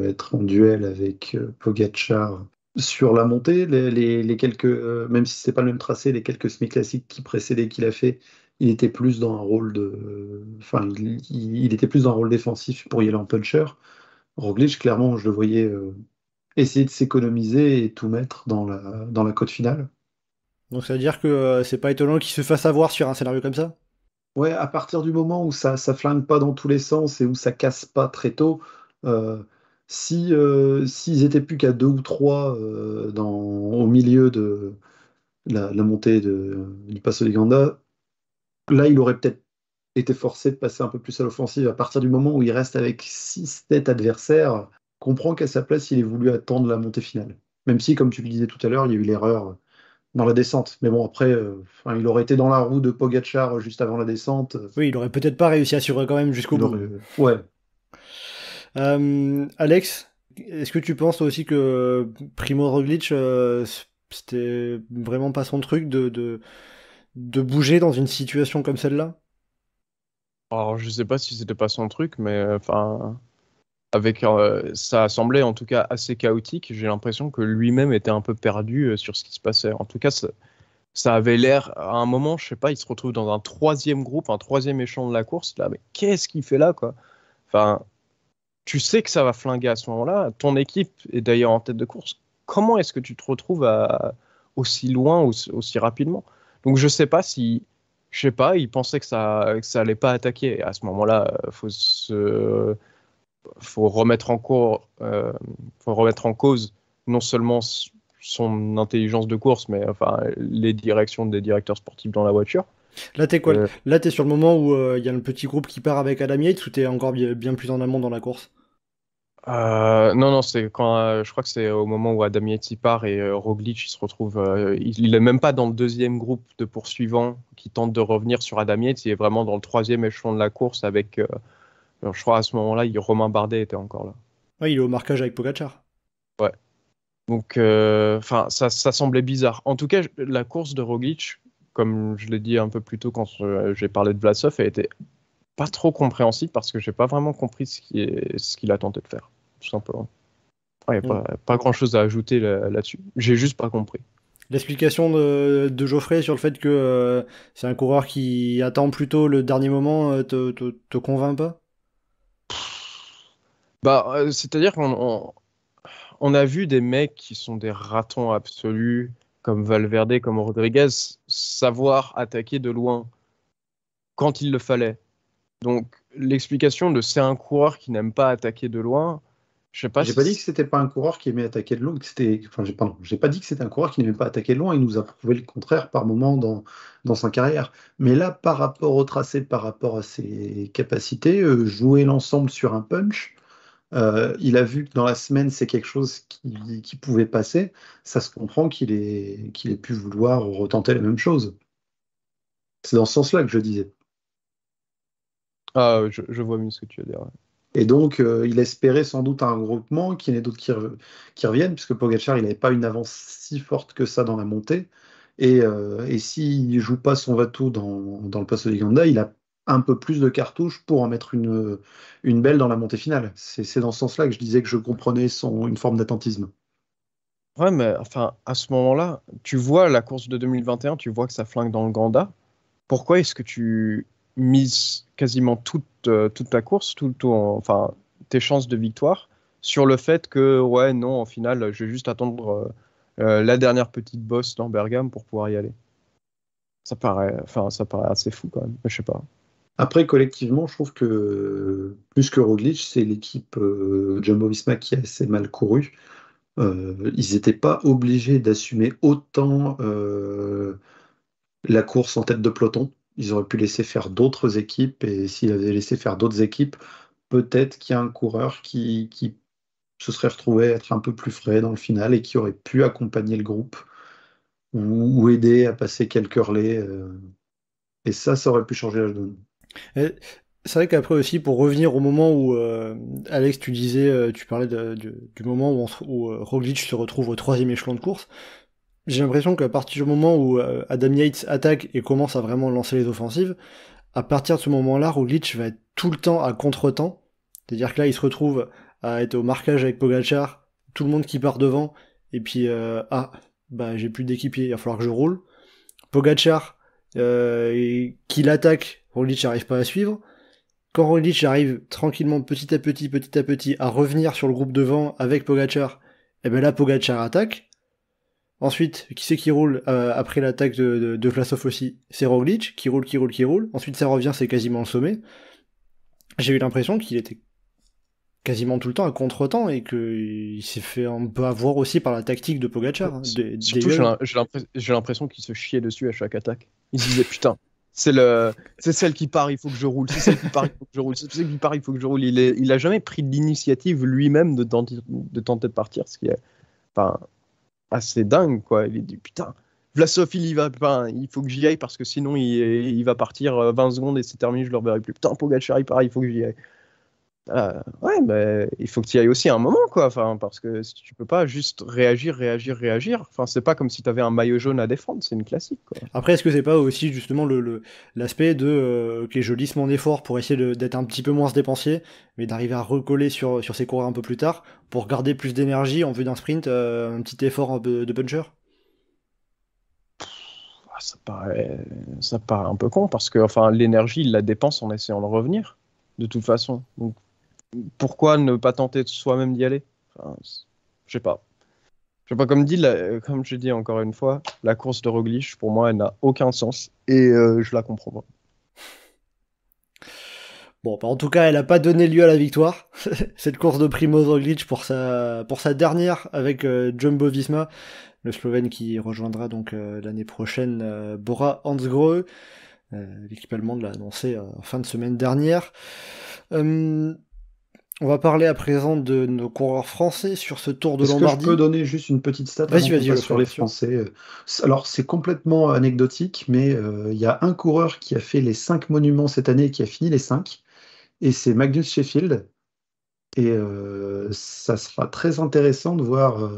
S3: être en duel avec Pogacar sur la montée, les, quelques, même si c'est pas le même tracé, les quelques semi classiques qui précédaient qu'il a fait, il était plus dans un rôle de, enfin, il, était plus dans un rôle défensif pour y aller en puncher. Roglic, clairement, je le voyais euh, essayer de s'économiser et tout mettre dans la, dans la cote finale.
S2: Donc ça veut dire que euh, c'est pas étonnant qu'il se fasse avoir sur un scénario comme ça Ouais, à partir du moment où ça, ça
S3: flingue pas dans tous les sens et où ça casse pas très tôt, euh, si s'ils étaient plus qu'à deux ou trois dans, au milieu de la, montée de, du Passo Là, il aurait peut-être été forcé de passer un peu plus à l'offensive à partir du moment où il reste avec six têtes adversaires. Comprend qu'à sa place, il ait voulu attendre la montée finale. Même si, comme tu le disais tout à l'heure, il y a eu l'erreur dans la descente. Mais bon, après, euh, il aurait été dans la roue de Pogachar juste avant la descente. Oui,
S2: il aurait peut-être pas réussi à suivre quand même jusqu'au bout. Euh, ouais. Euh, Alex, est-ce que tu penses toi aussi que Primo Roglic, c'était vraiment pas son truc de, de bouger dans une situation comme celle-là
S1: Alors, je sais pas si c'était pas son truc, mais euh, enfin. avec, euh, ça semblait en tout cas assez chaotique. J'ai l'impression que lui-même était un peu perdu euh, sur ce qui se passait. En tout cas, ça, avait l'air, à un moment, je sais pas, il se retrouve dans un troisième groupe, un troisième échelon de la course. Là, mais qu'est-ce qu'il fait là, quoi Enfin, tu sais que ça va flinguer à ce moment-là. Ton équipe est d'ailleurs en tête de course. Comment est-ce que tu te retrouves aussi loin, aussi rapidement donc je sais pas si, je sais pas, ils pensait que ça, que ça allait pas attaquer. à ce moment-là, euh, faut se, faut remettre en cours, euh, faut remettre en cause non seulement son intelligence de course, mais enfin les directions des directeurs sportifs dans la voiture.
S2: Là, tu quoi euh, Là, t'es sur le moment où il y a le petit groupe qui part avec Adam Yates ou es encore bien plus en amont dans la course
S1: euh, non, non, c'est quand euh, je crois que c'est au moment où Adamietti part et euh, Roglic il se retrouve, il, n'est est même pas dans le deuxième groupe de poursuivants qui tentent de revenir sur Adamietti, il est vraiment dans le troisième échelon de la course avec, je crois à ce moment-là, Romain Bardet était encore là. il est au marquage avec Pogacar. Ouais. Donc, enfin, ça, semblait bizarre. En tout cas, la course de Roglic, comme je l'ai dit un peu plus tôt quand j'ai parlé de Vlasov, a été pas trop compréhensible parce que j'ai pas vraiment compris ce qu'il a tenté de faire tout simplement. Il n'y a mm. pas, pas grand-chose à ajouter là-dessus. J'ai juste pas compris.
S2: L'explication de, de, Geoffrey sur le fait que euh, c'est un coureur qui attend plutôt le dernier moment euh, te, te, convainc pas
S1: bah, euh, C'est-à-dire qu'on on, a vu des mecs qui sont des ratons absolus, comme Valverde, comme Rodriguez, savoir attaquer de loin quand il le fallait. Donc l'explication de c'est un coureur qui n'aime pas attaquer de loin, je sais pas. J'ai pas dit que c'était pas un
S3: coureur qui aimait attaquer de long. C'était, enfin, j'ai pas dit que c'était un coureur qui n'aimait pas attaquer de loin. Il nous a prouvé le contraire par moment dans dans sa carrière. Mais là, par rapport au tracé, par rapport à ses capacités, euh, jouer l'ensemble sur un punch. Euh, il a vu que dans la semaine, c'est quelque chose qui, pouvait passer. Ça se comprend qu'il ait, qu'il ait pu vouloir retenter la même chose. C'est dans ce sens-là que je disais. Ah, je, vois mieux ce que tu veux dire. Et donc, euh, il espérait sans doute un regroupement, qu'il y en ait d'autres qui, reviennent, puisque pogachar il n'avait pas une avance si forte que ça dans la montée. Et, euh, s'il ne joue pas son Vato dans, le poste de Ganda, il a un peu plus de cartouches pour en mettre une, belle dans la montée finale. C'est dans ce sens-là que je disais que je comprenais son, une forme d'attentisme.
S1: Ouais, mais enfin, à ce moment-là, tu vois la course de 2021, tu vois que ça flingue dans le Ganda. Pourquoi est-ce que tu mise quasiment toute, euh, toute ta course, tout, tout enfin, tes chances de victoire sur le fait que, ouais, non, au final, je vais juste attendre euh, euh, la dernière petite bosse dans Bergame pour pouvoir y aller. Ça paraît, enfin, ça paraît assez fou quand même, je sais pas. Après, collectivement, je trouve
S3: que plus que Roglic, c'est l'équipe euh, jumbo qui a assez mal couru. ils n'étaient pas obligés d'assumer autant la course en tête de peloton ils auraient pu laisser faire d'autres équipes. Et s'ils avaient laissé faire d'autres équipes, peut-être qu'il y a un coureur qui, qui, se serait retrouvé être un peu plus frais dans le final et qui aurait pu accompagner le groupe ou, aider à passer quelques relais. Euh. et ça, ça aurait pu changer la donne.
S2: C'est vrai qu'après aussi, pour revenir au moment où euh, Alex, tu disais, euh, tu parlais du moment où, Roglic se retrouve au troisième échelon de course, j'ai l'impression qu'à partir du moment où euh, Adam Yates attaque et commence à vraiment lancer les offensives, à partir de ce moment-là, Roglic va être tout le temps à contre-temps. C'est-à-dire que là, il se retrouve à être au marquage avec Pogachar, tout le monde qui part devant, et puis, euh, ah, bah, j'ai plus d'équipier, il va falloir que je roule. Pogachar, euh, qui l'attaque, Roglic n'arrive pas à suivre. Quand Roglic arrive tranquillement, petit à petit, petit à petit, à revenir sur le groupe devant avec Pogachar, et eh ben là, Pogachar attaque. Ensuite, qui c'est qui roule euh, après l'attaque de, de, de Vlasov aussi C'est Roglic, qui roule, qui roule, qui roule. Ensuite, ça revient, c'est quasiment le sommet. J'ai eu l'impression qu'il était quasiment tout le temps à contre-temps et qu'il s'est fait
S1: un peu avoir aussi par la tactique de Pogacar. Hein, j'ai l'impression qu'il se chiait dessus à chaque attaque. Il se disait putain, c'est le, c'est celle qui part, il faut que je roule. C'est celle qui part, il faut que je roule. C'est qui part, il faut que je roule. Il, a jamais pris l'initiative lui-même de tenter, de tenter de partir, ce qui est, enfin, assez dingue, quoi. Il dit putain, Vlasov, il y va, pas, il faut que j'y aille parce que sinon il, il, va partir 20 euh, secondes et c'est terminé, je le reverrai plus. Putain, Pogacar, il part, il faut que j'y aille. Ah, ouais, mais il faut que tu y ailles aussi un moment, quoi. Enfin, parce que tu peux pas juste réagir, réagir, réagir. Enfin, c'est pas comme si tu avais un maillot jaune à défendre, c'est une classique.
S2: Après, est-ce que c'est pas aussi justement l'aspect le, l'aspect de que euh, je lisse mon effort pour essayer d'être un petit peu moins dépensier, mais d'arriver à recoller sur, sur ces coureurs un peu plus tard pour garder plus d'énergie en vue d'un sprint, euh, un petit effort de puncher
S1: ah, ça paraît, ça paraît un peu con parce que enfin, l'énergie, il la dépense en essayant de revenir de toute façon. Donc pourquoi ne pas tenter soi-même d'y aller Je sais pas. Je sais pas, comme, dit, comme je dis encore une fois, la course de Roglic, pour moi, elle n'a aucun sens et euh, je la comprends pas.
S2: Bon, bah, en tout cas, elle n'a pas donné lieu à la victoire. [LAUGHS] Cette course de Primoz Roglic pour sa, pour sa dernière avec euh, Jumbo Visma, le Slovène qui rejoindra donc euh, l'année prochaine Bora Hansgrohe. L'équipe allemande l'a annoncé en fin de semaine dernière. On va parler à présent de nos coureurs français sur ce Tour de Lombardie. Que je peux donner juste une
S3: petite stat sur les Français. Euh, alors c'est complètement anecdotique, mais euh, il y a un coureur qui a fait les cinq monuments cette année et qui a fini les cinq, et c'est Magnus Sheffield. Et euh, ça sera très intéressant de voir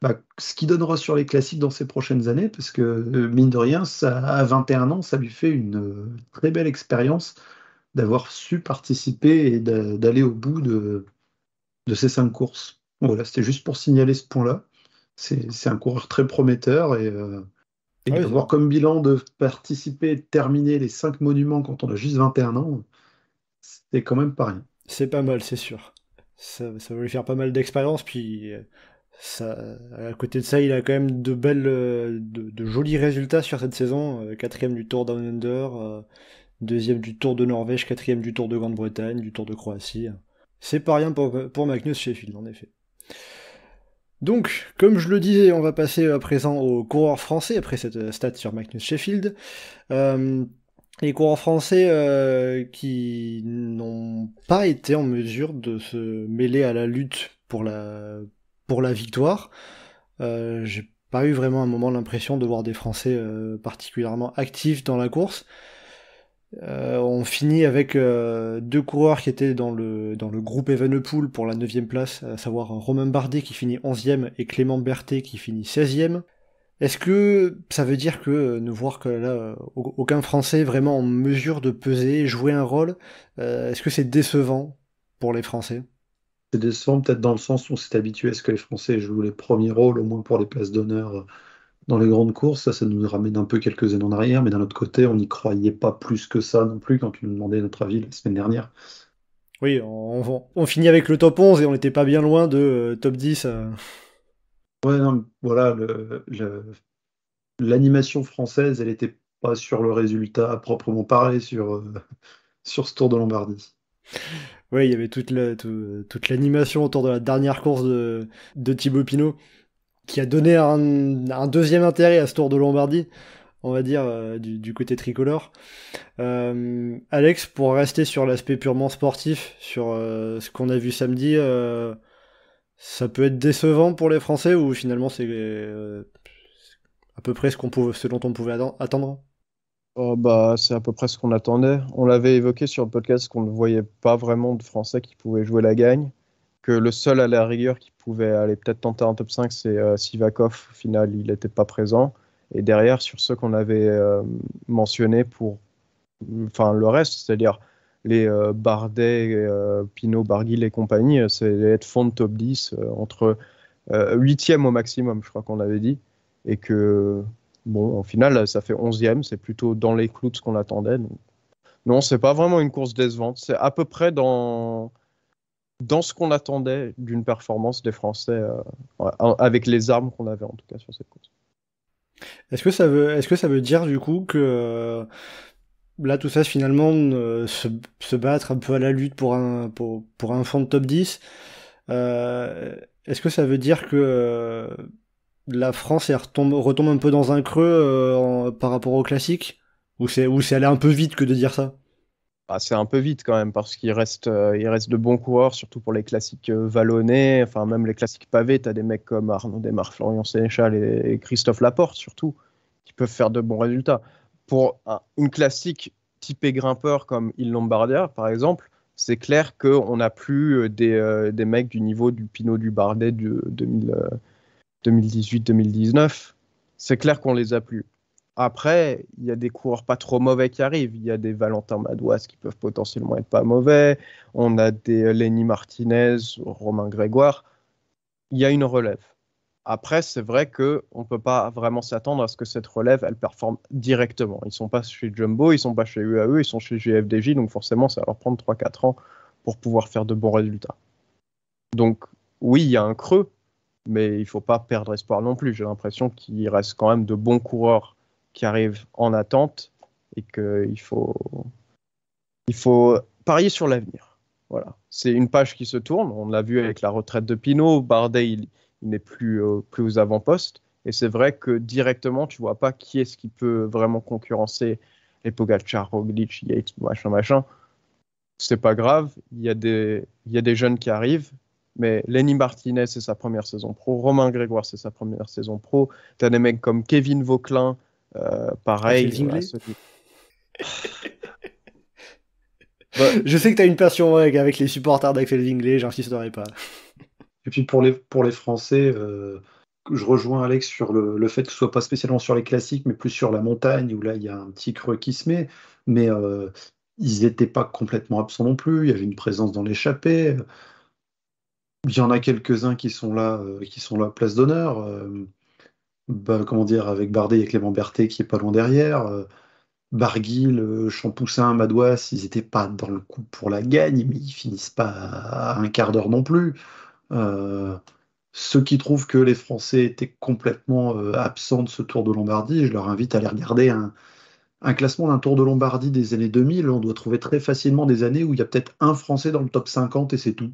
S3: bah, ce qu'il donnera sur les classiques dans ces prochaines années, parce que mine de rien, ça, à 21 ans, ça lui fait une très belle expérience d'avoir su participer et d'aller au bout de, ces cinq courses. Voilà, c'était juste pour signaler ce point-là. C'est un coureur très prometteur et, euh, ah avoir comme bilan de participer et de terminer les cinq monuments quand on a juste 21 ans,
S2: c'est quand même pas rien. C'est pas mal, c'est sûr. Ça, veut va lui faire pas mal d'expérience, puis euh, à côté de ça, il a quand même de belles, euh, de jolis résultats sur cette saison. Quatrième du Tour Down Under, deuxième du Tour de Norvège, quatrième du Tour de Grande-Bretagne, du Tour de Croatie. C'est pas rien pour, Magnus Sheffield, en effet. Donc, comme je le disais, on va passer à présent aux coureurs français, après cette euh, stat sur Magnus Sheffield. Euh, les coureurs français euh, qui n'ont pas été en mesure de se mêler à la lutte pour la, pour la victoire. J'ai pas eu vraiment un moment l'impression de voir des Français particulièrement actifs dans la course. Euh, on finit avec euh, deux coureurs qui étaient dans le, dans le groupe Evenepoel pour la 9 place, à savoir Romain Bardet qui finit 11 et Clément Berthet qui finit 16e. Est-ce que ça veut dire que euh, ne voir que là, aucun Français vraiment en mesure de peser, jouer un rôle, est-ce que c'est décevant pour les Français
S3: C'est décevant peut-être dans le sens où on s'est habitué à ce que les Français jouent les premiers rôles, au moins pour les places d'honneur dans les grandes courses, ça, ça nous ramène un peu quelques années en arrière, mais d'un autre côté, on n'y croyait pas plus que ça non plus quand tu nous demandais notre avis la semaine dernière.
S2: Oui, on, finit avec le top 11 et on n'était pas bien loin de euh, top 10. Euh. Ouais, voilà, l'animation française, elle n'était pas sur le résultat à proprement parler sur, euh, [LAUGHS] sur ce tour de Lombardie. Oui, il y avait toute l'animation autour de la dernière course de, de Thibaut Pinot qui a donné un, deuxième intérêt à ce Tour de Lombardie, on va dire, euh, du, côté tricolore. Euh, Alex, pour rester sur l'aspect purement sportif, sur euh, ce qu'on a vu samedi, ça peut être décevant pour les Français ou finalement c'est à peu près ce, qu'on pouvait, dont on pouvait
S1: attendre oh bah, c'est à peu près ce qu'on attendait. On l'avait évoqué sur le podcast qu'on ne voyait pas vraiment de Français qui pouvaient jouer la gagne que le seul à la rigueur qui pouvait aller peut-être tenter un top 5, c'est euh, Sivakov. Au final, il n'était pas présent. Et derrière, sur ceux qu'on avait euh, mentionnés pour enfin, le reste, c'est-à-dire les euh, Bardet, Pinot, Barguil et compagnie, c'est être fond de top 10 entre 8e au maximum, je crois qu'on avait dit. Et que, bon, au final, ça fait 11e, c'est plutôt dans les clous ce qu'on attendait. Non, c'est pas vraiment une course décevante. C'est à peu près dans dans ce qu'on attendait d'une performance des Français euh, avec les armes qu'on avait en tout cas sur cette course. Est-ce
S2: que ça veut, est-ce que ça veut dire du coup que euh, là tout ça finalement se, battre un peu à la lutte pour un pour, pour un fond de top 10 euh, Est-ce que ça veut dire que la France retombe, retombe un peu dans un creux par rapport au classique ou c'est ou c'est aller un peu vite que de dire ça
S1: bah, c'est un peu vite quand même parce qu'il reste, euh, il reste de bons coureurs, surtout pour les classiques euh, vallonnés, enfin même les classiques pavés. Tu as des mecs comme Arnaud Desmar, Florian Sénéchal et, Christophe Laporte surtout qui peuvent faire de bons résultats. Pour une classique typée grimpeur comme Il Lombardia par exemple, c'est clair qu'on n'a plus euh, des, mecs du niveau du Pinot du Bardet de 2018-2019. C'est clair qu'on les a plus. Après, il y a des coureurs pas trop mauvais qui arrivent. Il y a des Valentin Madouas qui peuvent potentiellement être pas mauvais. On a des euh, Lenny Martinez, Romain Grégoire. Il y a une relève. Après, c'est vrai qu'on ne peut pas vraiment s'attendre à ce que cette relève, elle performe directement. Ils ne sont pas chez Jumbo, ils ne sont pas chez UAE, ils sont chez GFDJ, donc forcément, ça va leur prendre 3-4 ans pour pouvoir faire de bons résultats. Donc, oui, il y a un creux, mais il ne faut pas perdre espoir non plus. J'ai l'impression qu'il reste quand même de bons coureurs qui arrivent en attente et qu'il faut, il faut parier sur l'avenir. Voilà, c'est une page qui se tourne. On l'a vu avec la retraite de Pinot. Bardet, il, n'est plus, euh, plus aux avant-postes. Et c'est vrai que directement, tu vois pas qui est-ce qui peut vraiment concurrencer les Pogacar, Roglic, Yates, machin, machin. C'est pas grave. Il y, a des, il y a des jeunes qui arrivent. Mais Lenny Martinez, c'est sa première saison pro. Romain Grégoire, c'est sa première saison pro. T'as des mecs comme Kevin Vauquelin, euh, ah, pareil. Euh, [LAUGHS] bah, je sais
S2: que tu as une passion avec, avec les supporters d'Axel Vingley, j'insisterai pas. Et puis pour les, pour les
S3: Français, euh, je rejoins Alex sur le, fait que ce soit pas spécialement sur les classiques, mais plus sur la montagne, où là il y a un petit creux qui se met. Mais ils n'étaient pas complètement absents non plus, il y avait une présence dans l'échappée. Il y en a quelques-uns qui sont là, qui sont là place d'honneur. Bah, comment dire, avec Bardet, et Clément Berthet qui est pas loin derrière. Euh, Barguil, euh, Champoussin, Madouas, ils étaient pas dans le coup pour la gagne, mais ils finissent pas à un quart d'heure non plus. Euh, ceux qui trouvent que les Français étaient complètement absents de ce Tour de Lombardie, je leur invite à aller regarder un, un classement d'un Tour de Lombardie des années 2000. On doit trouver très facilement des années où il y a
S2: peut-être un Français dans le top 50 et c'est tout.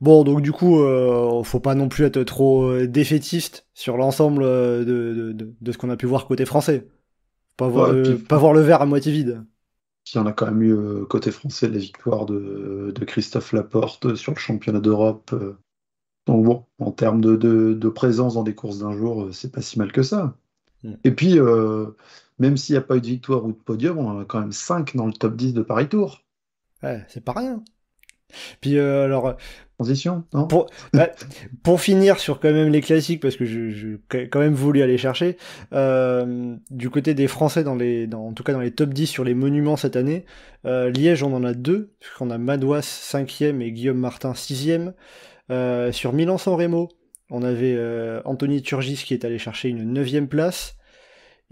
S2: Bon, donc du coup, euh, faut pas non plus être trop euh, défaitiste sur l'ensemble euh, de, ce qu'on a pu voir côté français. Pas voir, pas voir le verre à moitié vide.
S3: y on a quand même eu euh, côté français les victoires de, Christophe Laporte sur le championnat d'Europe. Donc bon, en termes de, présence dans des courses d'un jour, c'est pas si mal que ça. Mm. Et puis, même s'il n'y a pas eu de victoire ou de podium, on en a quand même 5 dans le top 10 de Paris Tour. Ouais, c'est pas
S2: rien. Puis alors, bah, pour, finir sur quand même les classiques, parce que je, quand même voulu aller chercher, euh, du côté des Français, dans les, dans, en tout cas dans les top 10 sur les monuments cette année, euh, Liège, on en a deux, puisqu'on a Madouas 5e et Guillaume Martin 6e. Euh, sur Milan-San Remo, on avait Anthony Turgis qui est allé chercher une 9e place.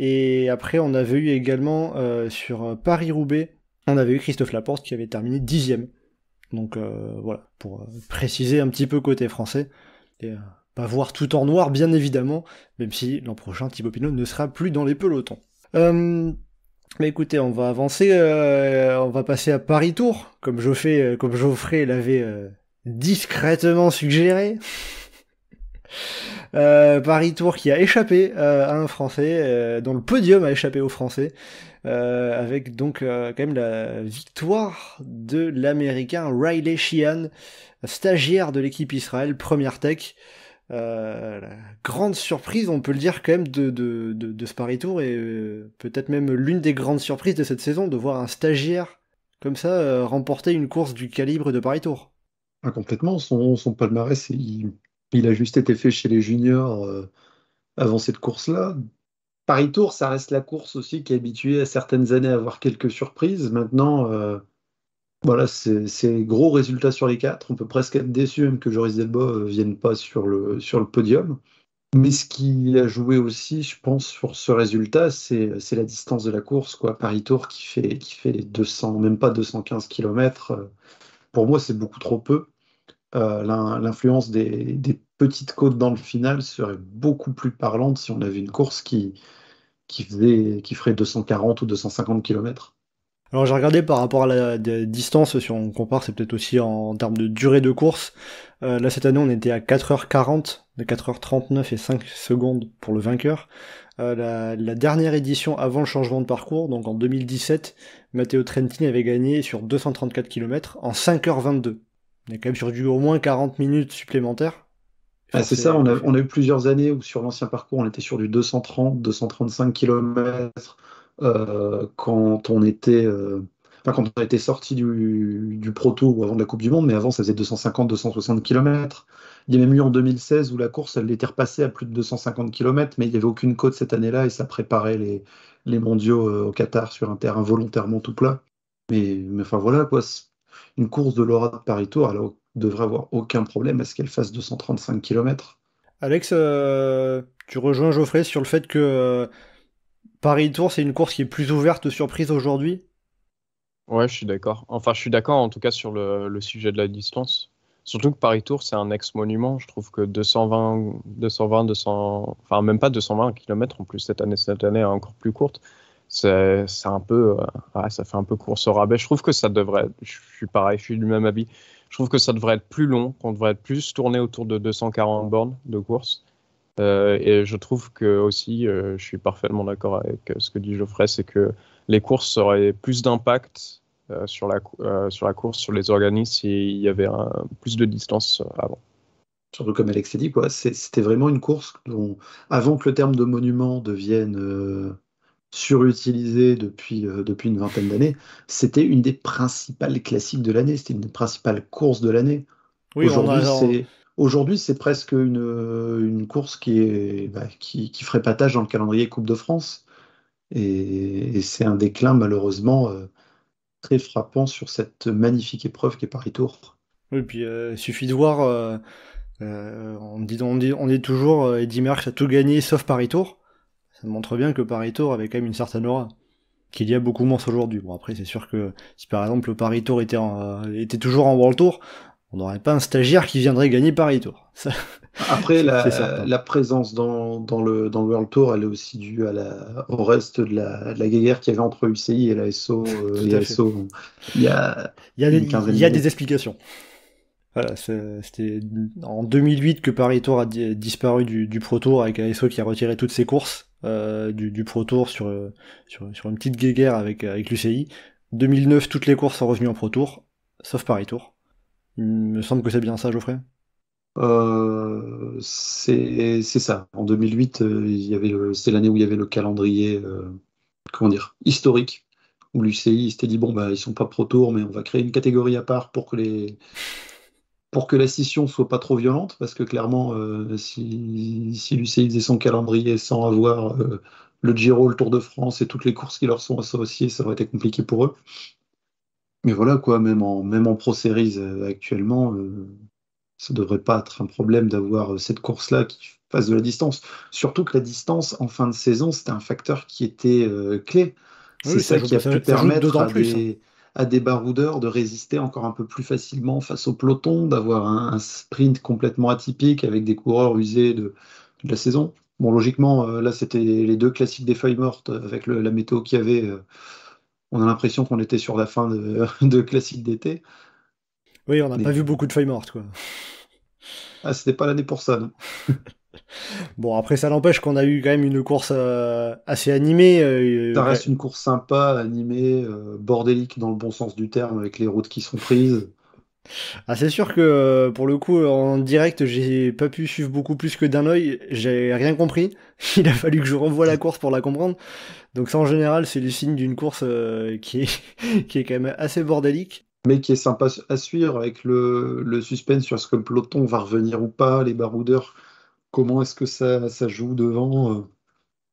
S2: Et après, on avait eu également sur Paris-Roubaix, on avait eu Christophe Laporte qui avait terminé 10e. Donc euh, voilà, pour euh, préciser un petit peu côté français. Et, euh, pas voir tout en noir, bien évidemment, même si l'an prochain, Thibaut Pinot ne sera plus dans les pelotons. Mais hum, bah écoutez, on va avancer, on va passer à Paris Tour, comme Geoffrey, comme l'avait discrètement suggéré. Euh, Paris Tour qui a échappé euh, à un Français, euh, dont le podium a échappé aux Français, avec donc quand même la victoire de l'Américain Riley Sheehan, stagiaire de l'équipe Israël, première tech. grande surprise, on peut le dire quand même, de, de, ce Paris Tour, et peut-être même l'une des grandes surprises de cette saison, de voir un stagiaire comme ça remporter une course du calibre de Paris Tour.
S3: Ah, complètement, son, palmarès, c'est il a juste été fait chez les juniors euh, avant cette course-là.
S2: Paris Tour, ça reste la
S3: course aussi qui est habituée à certaines années à avoir quelques surprises. Maintenant, euh, voilà, c'est gros résultat sur les quatre. On peut presque être déçu même que Joris Delbo ne euh, vienne pas sur le, podium. Mais ce qui a joué aussi, je pense, sur ce résultat, c'est la distance de la course. Quoi. Paris Tour qui fait, qui fait les 200, même pas 215 km. Pour moi, c'est beaucoup trop peu. Euh, l'influence des, petites côtes dans le final serait beaucoup plus parlante si on avait une course qui, qui, faisait, qui ferait 240 ou 250 km.
S2: Alors j'ai regardé par rapport à la distance, si on compare, c'est peut-être aussi en, termes de durée de course. Euh, là cette année on était à 4h40, de 4h39 et 5 secondes pour le vainqueur. Euh, la, dernière édition avant le changement de parcours, donc en 2017, Matteo Trentini avait gagné sur 234 km en 5h22. On est quand même sur du au moins 40 minutes supplémentaires. Ah, c'est ça, on a,
S3: eu plusieurs années où sur l'ancien parcours, on était sur du 230, 235 km quand on était. Euh, enfin, quand on était sorti du, du Pro avant de la Coupe du Monde, mais avant ça faisait 250-260 km. Il y a même eu en 2016 où la course elle était repassée à plus de 250 km, mais il n'y avait aucune côte cette année-là et ça préparait les, les mondiaux euh, au Qatar sur un terrain volontairement tout plat. Mais, mais enfin voilà quoi, une course de Laura de Paris-Tour, elle devrait avoir aucun problème à ce qu'elle fasse 235 km.
S2: Alex, euh, tu rejoins Geoffrey sur le fait que euh, Paris-Tour, c'est une course qui est plus ouverte aux surprises aujourd'hui
S1: Ouais, je suis d'accord. Enfin, je suis d'accord en tout cas sur le, sujet de la distance. Surtout que Paris-Tour, c'est un ex-monument. Je trouve que 220, 220, 200, enfin même pas 220 km en plus cette année, cette année est encore plus courte c'est un peu, euh, ça fait un peu course au rabais. Je trouve que ça devrait, je suis pareil, je suis du même avis. Je trouve que ça devrait être plus long, qu'on devrait être plus tourné autour de 240 bornes de course. Euh, et je trouve que aussi, euh, je suis parfaitement d'accord avec ce que dit Geoffrey, c'est que les courses auraient plus d'impact sur, la, sur la course, sur les organismes, s'il y avait plus de distance avant. Surtout comme Alex s'est dit, c'était vraiment une course dont,
S3: avant que le terme de monument devienne surutilisé depuis, euh, depuis une vingtaine d'années, c'était une des principales classiques de l'année, c'était une des principales courses de l'année.
S2: aujourd'hui, c'est
S3: aujourd'hui, c'est presque une, euh, une, course qui, est, bah, qui, qui, ferait patage dans le calendrier Coupe de France. Et, c'est un déclin malheureusement euh, très frappant sur cette magnifique
S2: épreuve qui est paris tour Oui, puis il suffit de voir, on, dit, on, dit, on, toujours, Eddy Merckx a tout gagné sauf paris tour ça montre bien que Paris Tour avait quand même une certaine aura qu'il y a beaucoup moins aujourd'hui. Bon après c'est sûr que si par exemple le Paris Tour était, euh, était toujours en World Tour, on n'aurait pas un stagiaire qui viendrait gagner Paris Tour. [LAUGHS] après la,
S3: présence dans, le, dans le World Tour, elle est aussi due au reste de la,
S2: guerre qu'il y avait entre UCI et l'ASO. Euh, il y a, il y a, des, explications. Voilà, c'était en 2008 que Paris Tour a disparu du, Pro Tour avec l'ASO qui a retiré toutes ses courses euh, du, Pro Tour sur, sur, une petite guéguerre avec, avec l'UCI. 2009, toutes les courses sont revenues en Pro Tour, sauf Paris Tour. Il me semble que c'est bien ça, Geoffrey euh,
S3: C'est ça. En 2008, euh, c'est l'année où il y avait le calendrier, comment dire, historique, où l'UCI s'était dit bon, bah, ils sont pas Pro Tour, mais on va créer une catégorie à part pour que les pour que la scission soit pas trop violente, parce que clairement, euh, si, si l'UCI faisait son calendrier sans avoir euh, le Giro, le Tour de France et toutes les courses qui leur sont associées, ça aurait été compliqué pour eux. Mais voilà quoi, même en, même en Pro Series euh, actuellement, ça devrait pas être un problème d'avoir cette course-là qui fasse de la distance. Surtout que la distance en fin de saison, c'était un facteur qui était clé.
S1: C'est ça, qui a pu permettre
S3: à des baroudeurs de résister encore un peu plus facilement face au peloton, d'avoir un, sprint complètement atypique avec des coureurs usés de, la saison. Bon, logiquement, euh, là, c'était les deux classiques des feuilles mortes euh, avec la météo qu'il y avait. Euh, on a l'impression qu'on était sur la fin de, [LAUGHS] classique classiques d'été.
S2: Oui, on n'a pas vu beaucoup de feuilles mortes, quoi. Ah, c'était pas l'année pour ça, non [LAUGHS] Bon, après, ça n'empêche qu'on a eu quand même une course euh, assez animée. Euh, euh, ça reste une course sympa, animée, bordélique dans le bon sens du terme, avec les routes qui sont prises. Ah, c'est sûr que pour le coup, en direct, j'ai pas pu suivre beaucoup plus que d'un oeil, J'ai rien compris. [LAUGHS] Il a fallu que je revoie la course pour la comprendre. Donc, ça en général, c'est le signe d'une course [LAUGHS] qui, est, quand même assez bordélique mais qui est sympa
S3: à suivre avec le, le, suspense sur ce que le peloton va revenir ou pas, les baroudeurs comment est-ce que ça, joue devant euh,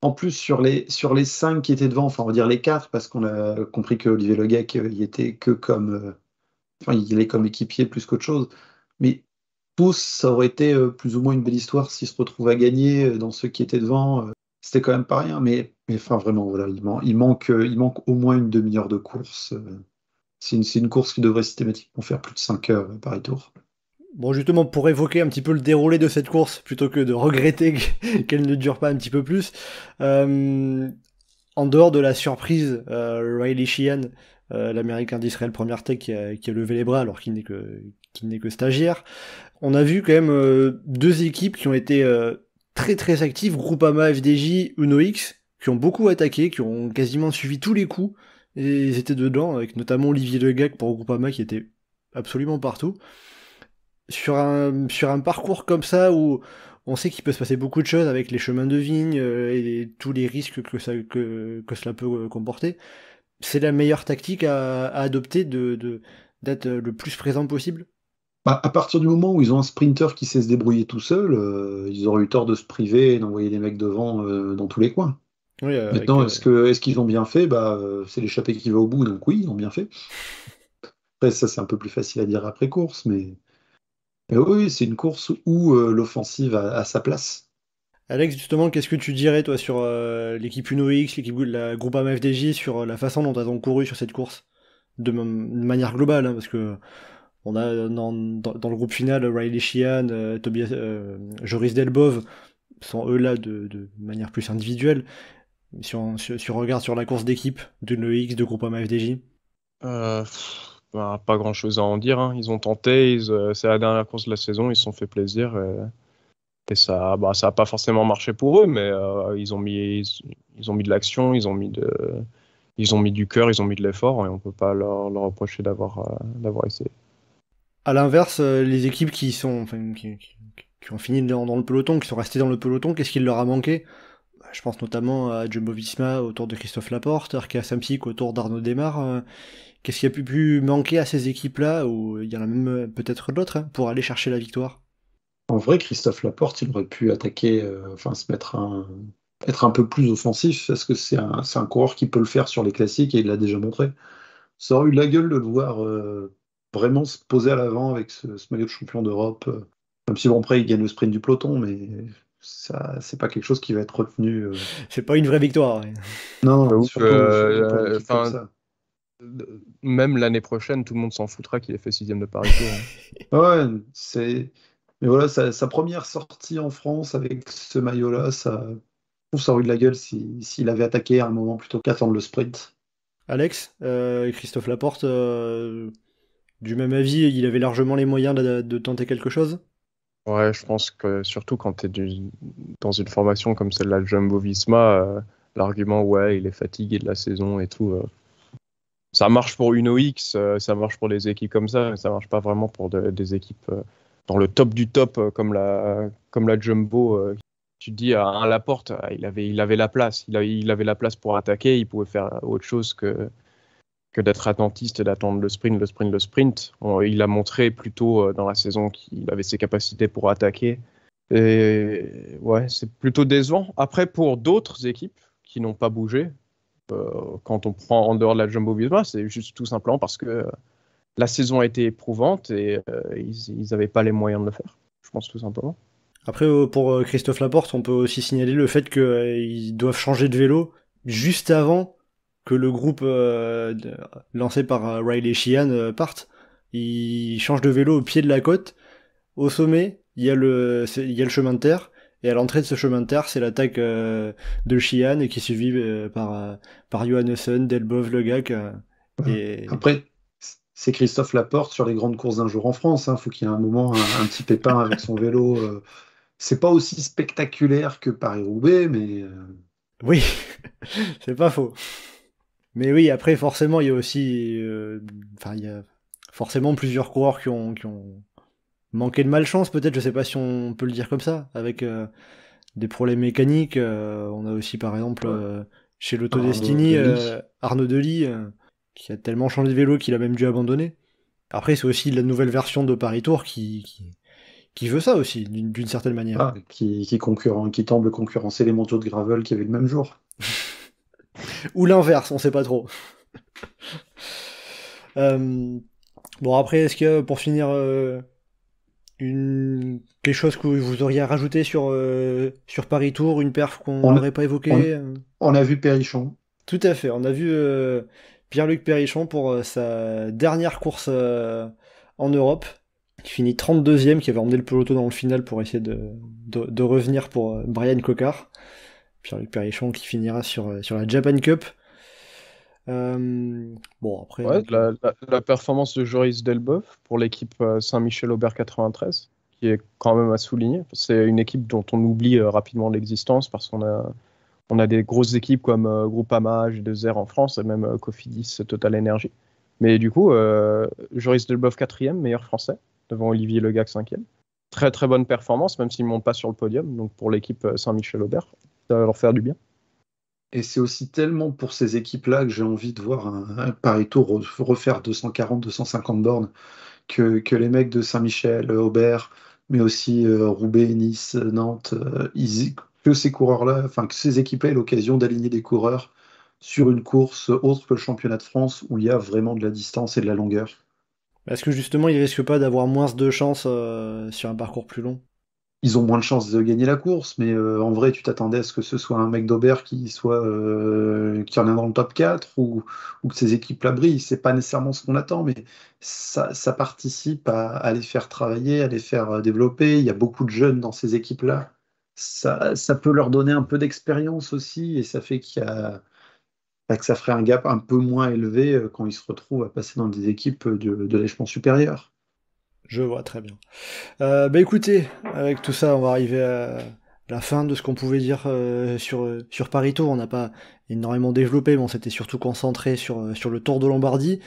S3: En plus, sur les, sur les cinq qui étaient devant, enfin, on va dire les quatre, parce qu'on a compris que Olivier euh, il était que comme. Euh, enfin, il est comme équipier plus qu'autre chose. Mais tous, ça aurait été plus ou moins une belle histoire s'il se retrouve à gagner dans ceux qui étaient devant. C'était quand même pas rien, mais, enfin, vraiment, voilà, il, manque, il manque au moins une demi-heure de course. C'est une, une, course qui devrait systématiquement faire plus de 5 heures par tour.
S2: Bon, justement, pour évoquer un petit peu le déroulé de cette course, plutôt que de regretter [LAUGHS] qu'elle ne dure pas un petit peu plus, euh, en dehors de la surprise, euh, Riley Sheehan, euh, l'américain d'Israël Première Tech, qui a, levé les bras alors qu'il n'est que, n'est que stagiaire, on a vu quand même deux équipes qui ont été très très actives, Groupama, FDJ, UnoX, qui ont beaucoup attaqué, qui ont quasiment suivi tous les coups, et ils étaient dedans, avec notamment Olivier Legac pour Groupama qui était absolument partout sur un, sur un parcours comme ça où on sait qu'il peut se passer beaucoup de choses avec les chemins de vigne euh, et tous les risques que, que, cela peut euh, comporter, c'est la meilleure tactique à, adopter de d'être le plus présent possible
S3: bah, à partir du moment où ils ont un sprinter qui sait se débrouiller tout seul, euh, ils auraient eu tort de se priver et d'envoyer des mecs devant dans tous les coins. Maintenant, est-ce que est-ce qu'ils ont bien fait bah, C'est l'échappée qui va au bout, donc oui, ils ont bien fait. Après, ça c'est un peu plus facile à dire après course, mais eh oui, c'est une course où euh, l'offensive a, sa
S2: place. Alex, justement, qu'est-ce que tu dirais, toi, sur euh, l'équipe UnoX, X, l'équipe la groupe FDJ, sur euh, la façon dont elles ont couru sur cette course De, manière globale, hein, parce que on a dans, le groupe final Riley Sheehan, Tobias, Joris Delbov, sont eux là de, manière plus individuelle. Si on, regarde sur la
S1: course d'équipe de de groupe FDJ. Ben, pas grand chose à en dire. Hein. Ils ont tenté, euh, c'est la dernière course de la saison, ils se sont fait plaisir. Et, ça bah, ça n'a pas forcément marché pour eux, mais euh, ils, ont mis, ils, ont mis de l'action, ils, ont mis de, ils ont mis du cœur, ils ont mis de l'effort, et on ne peut pas leur, reprocher d'avoir euh, d'avoir essayé.
S2: À l'inverse, les équipes qui sont qui, ont fini dans, le peloton, qui sont restées dans le peloton, qu'est-ce qui leur a manqué bah, Je pense notamment à Jumbo Visma autour de Christophe Laporte, Arkea Samsic autour d'Arnaud Desmar. Qu'est-ce qui a pu, manquer à ces équipes-là, ou il y en a même euh, peut-être d'autres, hein, pour aller chercher la victoire
S3: En vrai, Christophe Laporte, il aurait pu attaquer, euh, enfin se mettre un, être un peu plus offensif, parce que c'est un, coureur qui peut le faire sur les classiques et il l'a déjà montré. Ça aurait eu la gueule de le voir euh, vraiment se poser à l'avant avec ce, maillot de champion d'Europe, même si bon, après il gagne le sprint du peloton, mais ça c'est pas quelque chose qui va être retenu.
S1: C'est pas une vraie victoire.
S3: Non, non, surtout,
S1: même l'année prochaine, tout le monde s'en foutra qu'il ait fait sixième de Paris hein. [LAUGHS] ah ouais, c'est. Mais voilà, sa, première sortie en France
S3: avec ce maillot-là, ça, on aurait de la gueule s'il avait attaqué à un moment plutôt qu'attendre
S1: le sprint.
S2: Alex euh, Christophe Laporte, euh, du même avis, il avait largement les moyens de, tenter quelque chose
S1: Ouais, je pense que surtout quand tu es dans une formation comme celle-là, Jumbo Visma, euh, l'argument, ouais, il est fatigué de la saison et tout ça marche pour une OX, euh, ça marche pour des équipes comme ça, mais ça marche pas vraiment pour des équipes euh, dans le top du top euh, comme la, comme la Jumbo. Tu te dis à un Laporte, il avait, il avait la place, il avait, il avait la place pour attaquer, il pouvait faire autre chose que, que d'être attentiste, d'attendre le sprint, le sprint, le sprint. il a montré plutôt dans la saison qu'il avait ses capacités pour attaquer. Et ouais, c'est plutôt décevant. Après, pour d'autres équipes qui n'ont pas bougé, euh, quand on prend en dehors de la Jumbo Visma, c'est juste tout simplement parce que la saison a été éprouvante et euh, ils n'avaient pas les moyens de le faire, je pense tout simplement. Après, euh, pour
S2: Christophe Laporte, on peut aussi signaler le fait qu'ils doivent changer de vélo juste avant que le groupe lancé par Riley Sheehan parte. Ils changent de vélo au pied de la côte. Au sommet, il il y a le chemin de terre. Et à l'entrée de ce chemin de terre, c'est l'attaque euh, de Sheehan euh, euh, et qui est suivie par, par Johannessen, Delbov, Le Gac.
S3: Après, c'est Christophe Laporte sur les grandes courses d'un jour en France. il hein. faut qu'il y ait un moment, un, petit pépin avec son vélo. c'est pas aussi
S2: spectaculaire que Paris-Roubaix, mais. Oui, [LAUGHS] c'est pas faux. Mais oui, après, forcément, il y a aussi. Enfin, il y a forcément plusieurs coureurs qui ont, qui ont, manquer de malchance peut-être, je sais pas si on peut le dire comme ça, avec euh, des problèmes mécaniques. Euh, on a aussi par exemple euh, chez chez destiny Arnaud Delis, qui a tellement changé de vélo qu'il a même dû abandonner. Après c'est aussi la nouvelle version de Paris Tour qui, qui, veut ça aussi d'une certaine manière. Ah,
S3: qui, qui, concurrent, qui concurrencer les manteaux de gravel qui avait le même jour.
S2: [LAUGHS] Ou l'inverse, on sait pas trop. [LAUGHS] bon après est-ce que pour finir une... quelque chose que vous auriez rajouté sur, euh, sur Paris Tour, une perf qu'on n'aurait pas évoquée
S3: on, a vu Perrichon.
S2: Tout à fait, on a vu euh, Pierre-Luc Perrichon pour euh, sa dernière course en Europe, qui finit 32e, qui avait emmené le peloton dans le final pour essayer de, de, revenir pour Brian Cocard. Pierre-Luc Perrichon qui finira sur, sur la Japan Cup.
S1: Euh, bon, après. Euh, la, performance de Joris Delboeuf pour l'équipe euh, Saint-Michel-Aubert 93, qui est quand même à souligner. C'est une équipe dont on oublie rapidement l'existence parce qu'on a on a des grosses équipes comme Groupama, G2R en France et même Cofidis, Total Energy. Mais du coup, Joris Delboeuf quatrième, meilleur français, devant Olivier Legac cinquième. Très très bonne performance, même s'il ne monte pas sur le podium. Donc pour l'équipe Saint-Michel-Aubert, ça va leur faire du bien. Et c'est aussi tellement pour ces
S3: équipes-là que j'ai envie de voir un, un tour refaire 240-250 bornes que, les mecs de Saint-Michel, Aubert, mais aussi euh, Roubaix, Nice, Nantes, euh, que ces coureurs-là, enfin que ces équipes-là aient l'occasion d'aligner des coureurs sur une course autre que le championnat de France où il y a vraiment de la distance et de la longueur.
S2: Est-ce que justement, ils risquent pas d'avoir moins de chances euh, sur un parcours plus long
S3: ils ont moins de chances de gagner la course, mais euh, en vrai, tu t'attendais à ce que ce soit un mec d'Aubert qui soit euh, qui qui revient dans le top 4 ou, que ces équipes-là brillent. C'est pas nécessairement ce qu'on attend, mais ça, participe à, les faire travailler, à les faire euh, développer. Il y a beaucoup de jeunes dans ces équipes-là. Ça, peut leur donner un peu d'expérience aussi, et ça fait qu'il y a bah, que ça ferait un gap un peu moins élevé quand ils se retrouvent à passer dans des équipes de, de l'échelon supérieur.
S2: Je vois très bien. Euh, bah, écoutez, avec tout ça, on va arriver à la fin de ce qu'on pouvait dire euh, euh, sur, Paris Tour. On n'a pas énormément développé, mais on s'était surtout concentré sur, sur le Tour de Lombardie.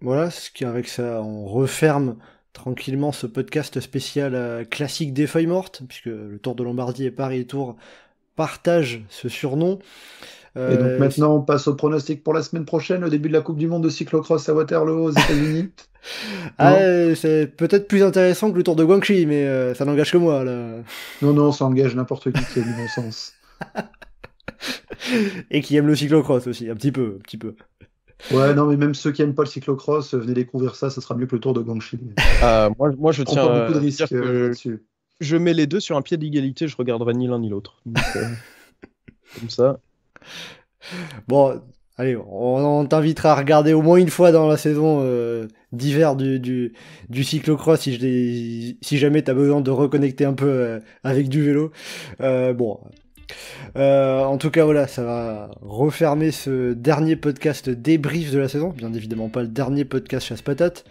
S2: Voilà, ce qui avec ça, on referme tranquillement ce podcast spécial classique des feuilles mortes, puisque le Tour de Lombardie et Paris Tour partagent ce surnom et donc euh, maintenant, on passe au pronostic pour la semaine prochaine, au début de la Coupe du Monde de cyclocross à Waterloo aux États-Unis. [LAUGHS] ah, euh, c'est peut-être plus intéressant que le Tour de Guangxi, mais euh, ça n'engage que moi là. Non, non, ça engage n'importe qui qui a du bon sens. [LAUGHS] et qui aime le cyclocross aussi, un petit peu, un petit peu. Ouais, non, mais même ceux qui n'aiment pas le cyclocross, venez découvrir ça, ça sera mieux que le Tour de
S3: Guangxi.
S1: moi, je tiens Je mets les deux sur un pied d'égalité, je regarderai ni l'un ni l'autre. [LAUGHS] comme ça bon,
S2: allez, on, t'invitera à regarder au moins une fois dans la saison euh, d'hiver du, du, du, cyclocross si, jamais t'as besoin de reconnecter un peu euh, avec du vélo. Euh, bon. en tout cas, voilà, ça va refermer ce dernier podcast débrief de la saison. Bien évidemment, pas le dernier podcast chasse patate,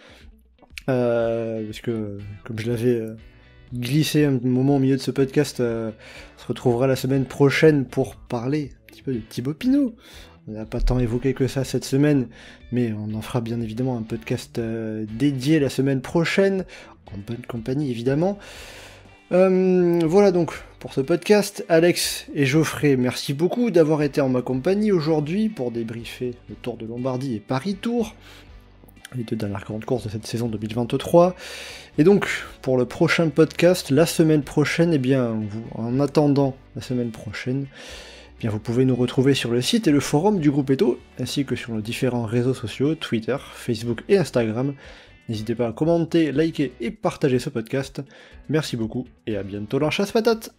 S2: parce que comme je l'avais glissé un moment au milieu de ce podcast, on se retrouvera la semaine prochaine pour parler peu de Thibaut Pinot. On n'a pas tant évoqué que ça cette semaine, mais on en fera bien évidemment un podcast euh, dédié la semaine prochaine, en bonne compagnie évidemment. Euh, voilà donc pour ce podcast. Alex et Geoffrey, merci beaucoup d'avoir été en ma compagnie aujourd'hui pour débriefer le Tour de Lombardie et Paris Tour, les deux dernières grandes courses de cette saison 2023. Et donc pour le prochain podcast, la semaine prochaine, et eh bien en attendant la semaine prochaine, eh vous pouvez nous retrouver sur le site et le forum du groupe Eto, ainsi que sur nos différents réseaux sociaux, Twitter, Facebook et Instagram. N'hésitez pas à commenter, liker et partager ce podcast. Merci beaucoup et à bientôt dans Chasse Patate!